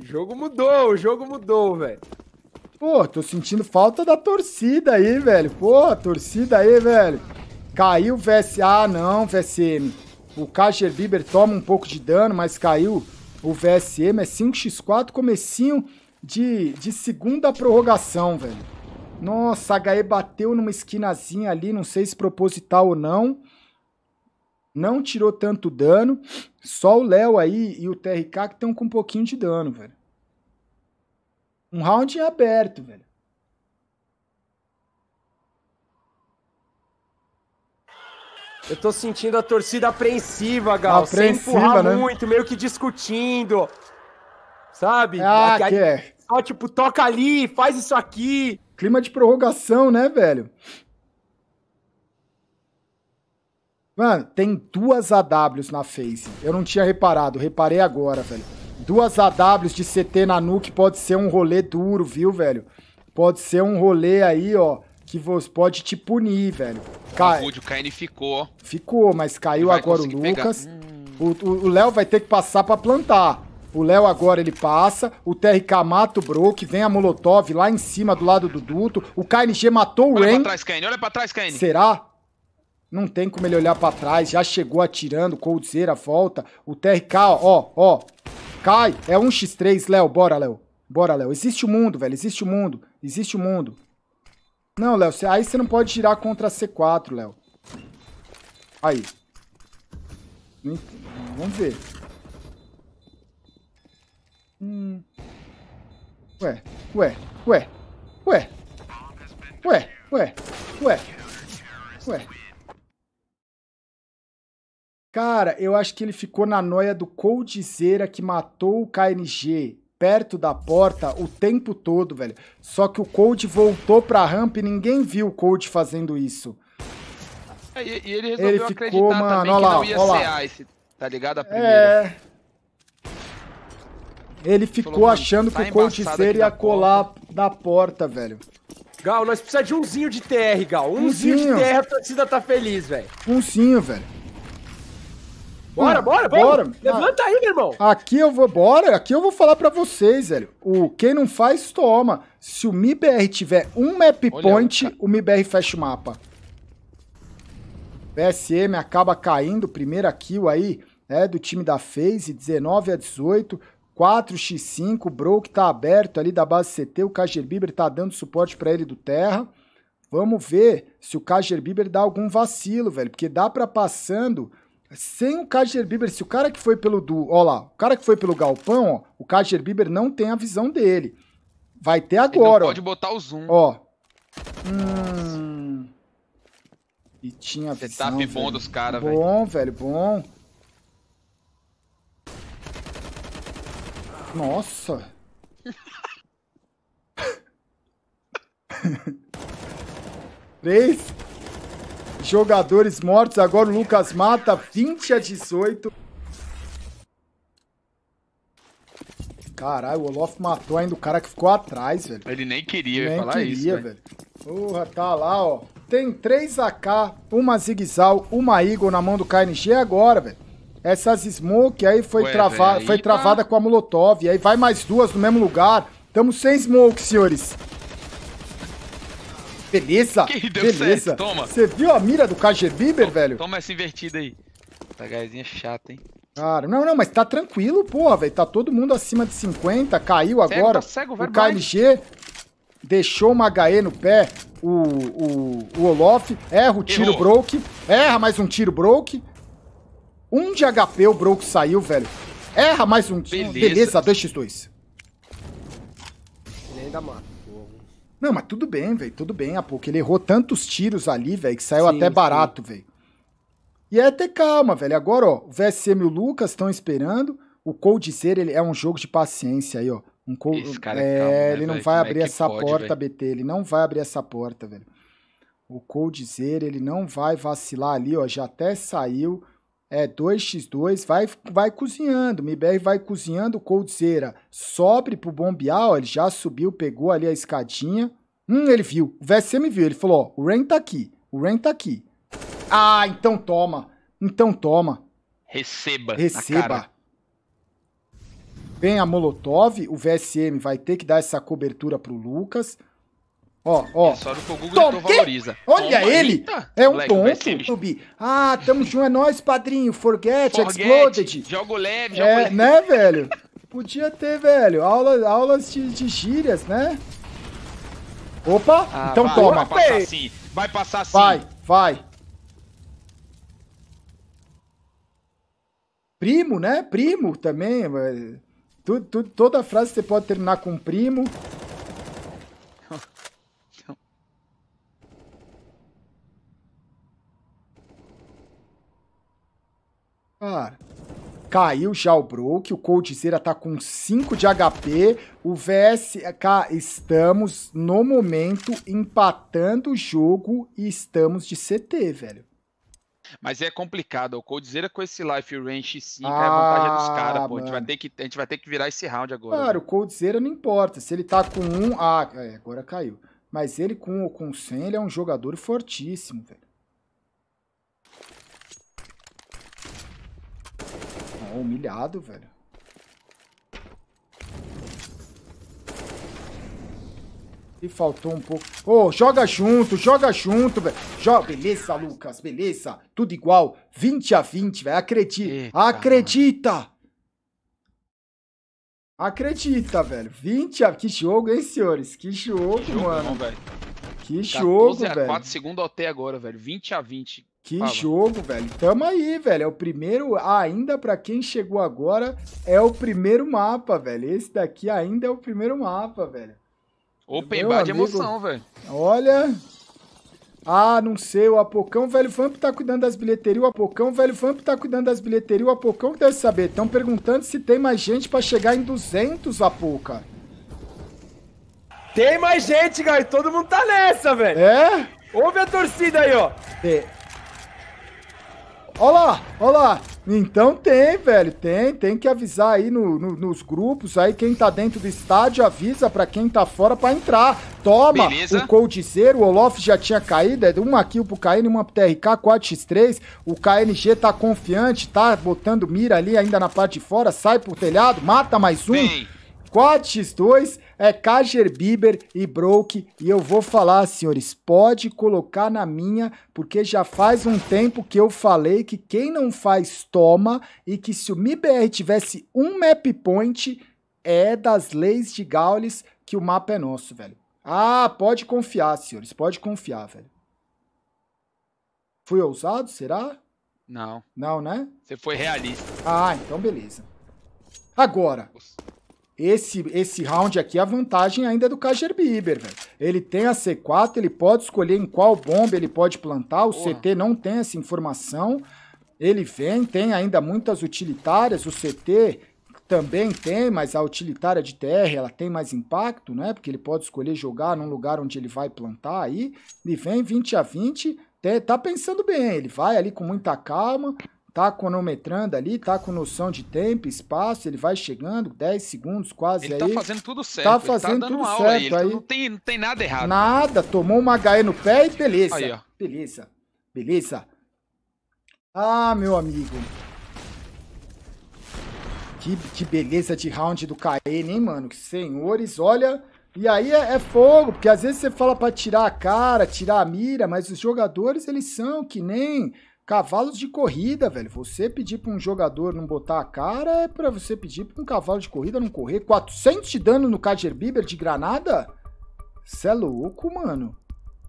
O jogo mudou, o jogo mudou, velho. Pô, tô sentindo falta da torcida aí, velho. Pô, torcida aí, velho. Caiu o VS. Ah, não, VSM. O Kager Bieber toma um pouco de dano, mas caiu o VSM é 5x4, comecinho de, de segunda prorrogação, velho. Nossa, a HE bateu numa esquinazinha ali, não sei se proposital ou não. Não tirou tanto dano. Só o Léo aí e o TRK que estão com um pouquinho de dano, velho. Um round em aberto, velho. Eu tô sentindo a torcida apreensiva, Gal. Apreensiva, sem empurrar né? muito, meio que discutindo. Sabe? Ah, que é. Só tipo, toca ali, faz isso aqui. Clima de prorrogação, né, velho? Mano, tem duas AWs na face. Eu não tinha reparado, reparei agora, velho. Duas AWs de CT na nuke pode ser um rolê duro, viu, velho? Pode ser um rolê aí, ó que você pode te punir, velho. Cai... O KN ficou. Ficou, mas caiu agora o Lucas. O Léo vai ter que passar para plantar. O Léo agora ele passa, o TRK mata o Brook, vem a Molotov lá em cima do lado do duto. O KNG matou o Ren. Olha pra trás, KN, olha pra trás, Kane. Será? Não tem como ele olhar pra trás, já chegou atirando, Coldzera volta. O TRK, ó, ó, cai. É 1x3, Léo, bora, Léo. Bora, Léo. Existe o mundo, velho, existe o mundo, existe o mundo. Não, Léo, aí você não pode girar contra a C4, Léo. Aí. Vamos ver. Hum. Ué, ué, ué, ué. Ué, ué, ué. Ué. Cara, eu acho que ele ficou na noia do Coldzera que matou o KNG perto da porta o tempo todo, velho. Só que o Cold voltou pra rampa e ninguém viu o Cold fazendo isso. É, e, e, ele resolveu ele ficou, acreditar mano, também olha lá, não ia ser Ice, tá ligado? A é. primeira. É... Ele ficou Falou, achando tá que o Cold Ser ia colar porta. da porta, velho. Gal, nós precisamos de umzinho de TR, Gal. Umzinho, umzinho de TR, a torcida tá feliz, velho. Umzinho, velho. Bora, bora, bora. bora. Levanta aí, meu irmão. Aqui eu vou, bora, aqui eu vou falar para vocês, velho. O quem não faz, toma. Se o MIBR tiver um map Olha, point, cara. o MIBR fecha o mapa. PSM acaba caindo, primeira kill aí, né, do time da FaZe, 19 a 18, 4x5, o Broke tá aberto ali da base CT, o Kajer Bieber tá dando suporte para ele do terra. Vamos ver se o Kajer Bieber dá algum vacilo, velho, porque dá para passando sem o Kajer Bieber, se o cara que foi pelo do, ó lá, o cara que foi pelo galpão, ó, o Kajer Bieber não tem a visão dele. Vai ter agora, ó. Pode botar o zoom. Ó. Hum. E tinha visão. Setup velho. bom dos caras, velho. Bom, velho, bom. Nossa. Três jogadores mortos. Agora o Lucas Mata, 20 a 18. Caralho, o Olof matou ainda o cara que ficou atrás, velho. Ele nem queria nem falar queria, isso. Né? velho. Porra, tá lá, ó. Tem 3 AK, uma Zigzal, uma Eagle na mão do KNG agora, velho. Essas Smoke aí foi, Ué, trava véio, foi tá. travada tá... com a Molotov. E aí vai mais duas no mesmo lugar. Tamo sem Smoke, senhores. Beleza. Que deu beleza. certo, toma. Você viu a mira do KG Bieber, toma, velho? Toma essa invertida aí. Essa gaizinha é chata, hein? Cara, não, não, mas tá tranquilo, porra, velho. Tá todo mundo acima de 50, caiu cego, agora. Tá cego, o KLG deixou uma HE no pé, o, o, o Olof, erra o tiro Errou. broke, erra mais um tiro broke. Um de HP o broke saiu, velho. Erra mais um tiro. Beleza, 2x2. Ele ainda mata. Não, mas tudo bem, velho, tudo bem, a ah, pouco ele errou tantos tiros ali, velho, que saiu sim, até barato, velho. E é ter calma, velho. Agora, ó, o VSM e o Lucas estão esperando. O Coldzera ele é um jogo de paciência aí, ó. Um cold, Esse cara é, é né, ele véio? não vai Como é abrir é essa pode, porta, véio? BT, ele não vai abrir essa porta, velho. O Coldzera ele não vai vacilar ali, ó, já até saiu é 2x2, vai, vai cozinhando. MBR vai cozinhando, Coldzera sobe pro Bombial, ele já subiu, pegou ali a escadinha. Hum, ele viu. O VSM viu, ele falou, ó, o Ren tá aqui, o Ren tá aqui. Ah, então toma. Então toma. Receba. Receba. Vem a Molotov, o VSM vai ter que dar essa cobertura pro Lucas. Ó, ó. É só no que o Google Tom, então valoriza. Olha Toma, ele! Eita, é um moleque, tonto, Tubi. Ah, tamo junto, é nóis, padrinho. Forget, Forget Exploded. Jogo leve, é, jogo é, leve. Né, velho? Podia ter, velho. Aula, aulas de, de gírias, né? Opa, ah, então vai, toma. Vai passar sim, vai passar sim. Vai, vai. Primo, né? Primo também. tudo, toda frase você pode terminar com primo. Cara, caiu já o Brook, o Coldzera tá com 5 de HP, o VSK eh, estamos no momento empatando o jogo e estamos de CT, velho. Mas é complicado, o Coldzera com esse Life Range 5 ah, é a vantagem dos ah, caras, pô. A gente, vai ter que, a gente vai ter que virar esse round agora. Cara, né? o Coldzera não importa, se ele tá com um... Ah, é, agora caiu. Mas ele com ou com 100, ele é um jogador fortíssimo, velho. Não, humilhado, velho. E faltou um pouco. Ô, oh, joga junto, joga junto, velho. Joga. Beleza, Lucas, beleza. Tudo igual. 20 a 20, velho. Acredita. Acredita. Mano. Acredita, velho. 20 a... Que jogo, hein, senhores? Que jogo, que jogo mano. Não, que jogo, velho. 14 a 4 segundo até agora, velho. 20 a 20. Que Fala. jogo, velho. Tamo aí, velho. É o primeiro, ainda para quem chegou agora, é o primeiro mapa, velho. Esse daqui ainda é o primeiro mapa, velho. Open bar de emoção, velho. Olha. Ah, não sei, o Apocão, velho Famp tá cuidando das bilheterias, o Apocão, velho Famp tá cuidando das bilheterias, o Apocão que deve saber. Estão perguntando se tem mais gente para chegar em 200, Apoca. Tem mais gente, cara, todo mundo tá nessa, velho. É? Ouve a torcida aí, ó. É. Olha lá, olha lá. Então tem, velho, tem. Tem que avisar aí no, no, nos grupos. Aí quem tá dentro do estádio avisa pra quem tá fora pra entrar. Toma, Beleza. o Coldzera, o Olof já tinha caído. É uma kill pro KN, uma pro TRK, 4x3. O KNG tá confiante, tá botando mira ali ainda na parte de fora. Sai pro telhado, mata mais um. Bem. 4x2 é Kajer Bieber e Broke. E eu vou falar, senhores, pode colocar na minha, porque já faz um tempo que eu falei que quem não faz toma e que se o MIBR tivesse um map point, é das leis de Gaules que o mapa é nosso, velho. Ah, pode confiar, senhores, pode confiar, velho. Fui ousado, será? Não. Não, né? Você foi realista. Ah, então beleza. Agora, esse, esse round aqui, a vantagem ainda é do Kajer Bieber, velho. Ele tem a C4, ele pode escolher em qual bomba ele pode plantar, o Porra. CT não tem essa informação. Ele vem, tem ainda muitas utilitárias, o CT também tem, mas a utilitária de TR ela tem mais impacto, né? Porque ele pode escolher jogar num lugar onde ele vai plantar aí. Ele vem 20 a 20, tá pensando bem, ele vai ali com muita calma, tá cronometrando ali, tá com noção de tempo, espaço, ele vai chegando, 10 segundos quase ele tá aí. Tá ele tá fazendo tudo certo. Tá fazendo tá tudo certo aí. aí. Não, tem, não tem nada errado. Nada, tomou uma HE no pé e beleza. Aí, beleza. Beleza. Ah, meu amigo. Que, que beleza de round do KN, hein, mano? Que senhores, olha... E aí é, é, fogo, porque às vezes você fala para tirar a cara, tirar a mira, mas os jogadores, eles são que nem Cavalos de corrida, velho. Você pedir para um jogador não botar a cara é para você pedir para um cavalo de corrida não correr. 400 de dano no Kadir Bieber de granada? Cê é louco, mano.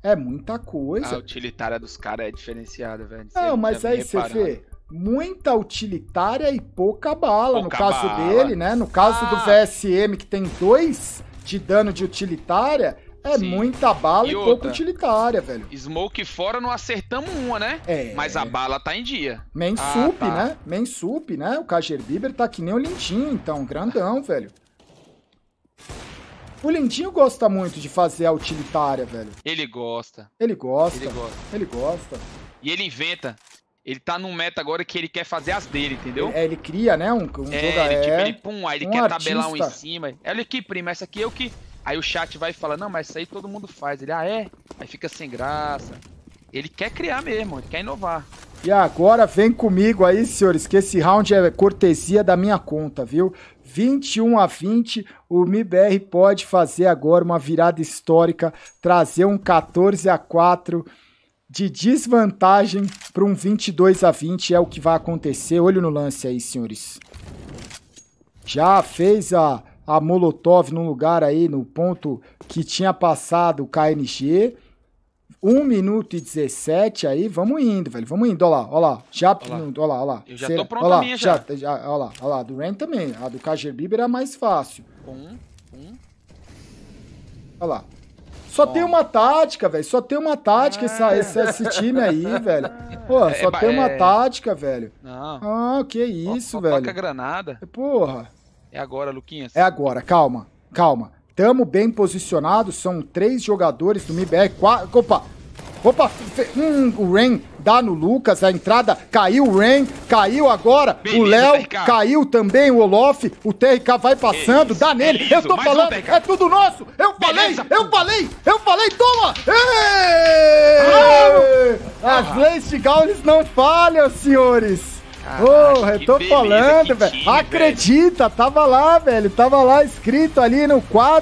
É muita coisa. A utilitária dos caras é diferenciada, velho. Cê não, mas aí você vê muita utilitária e pouca bala. Pouca no caso bala. dele, né? No caso ah. do VSM, que tem dois de dano de utilitária, é Sim. muita bala e, e pouco utilitária, velho. Smoke fora não acertamos uma, né? É. Mas a bala tá em dia. Mensup, ah, tá. né? Mensup, né? O Kager Bieber tá que nem o Lindinho, então. Grandão, velho. O Lindinho gosta muito de fazer a utilitária, velho. Ele gosta. Ele gosta. Ele gosta. Ele gosta. E ele inventa. Ele tá num meta agora que ele quer fazer as dele, entendeu? É, ele cria, né? Um, um é, jogo ele, tipo, é ele, pum, aí ele um quer artista. tabelar um em cima. Olha é aqui, prima, essa aqui é o que Aí o chat vai e fala, não, mas isso aí todo mundo faz. Ele, ah, é? Aí fica sem graça. Ele quer criar mesmo, ele quer inovar. E agora vem comigo aí, senhores, que esse round é cortesia da minha conta, viu? 21 a 20, o MIBR pode fazer agora uma virada histórica, trazer um 14 a 4 de desvantagem para um 22 a 20 é o que vai acontecer. Olho no lance aí, senhores. Já fez a a Molotov num lugar aí, no ponto que tinha passado o KNG. 1 minuto e 17 aí, vamos indo, velho. Vamos indo, olha lá, olha lá. Já, olha lá, olha lá. Olha lá. Eu já tô pronto olha lá, minha já. já. olha lá, olha lá, do Ren também. A do Kajer Bieber era é mais fácil. Um, um. Olha lá. Só Bom. tem uma tática, velho. Só tem uma tática é. essa, ah. esse, esse, time aí, velho. Pô, é, só é, tem uma é. tática, velho. Não. Ah, que isso, velho. toca granada. Porra. É agora, Luquinhas. É agora, calma, calma. Tamo bem posicionados, são três jogadores do MBR. Quatro, opa! Opa, hum, o Ren dá no Lucas, a entrada caiu o Ren, caiu agora o Léo, caiu também o Olof, o TRK vai passando, isso, dá nele, isso, eu tô falando, um, é tudo nosso, eu Beleza, falei, eu falei, eu falei, toma! Ei! Ah! As leis de Gaules não falham, senhores! Porra, eu tô falando, velho. Acredita, tava lá, velho. Tava lá escrito ali no quadro.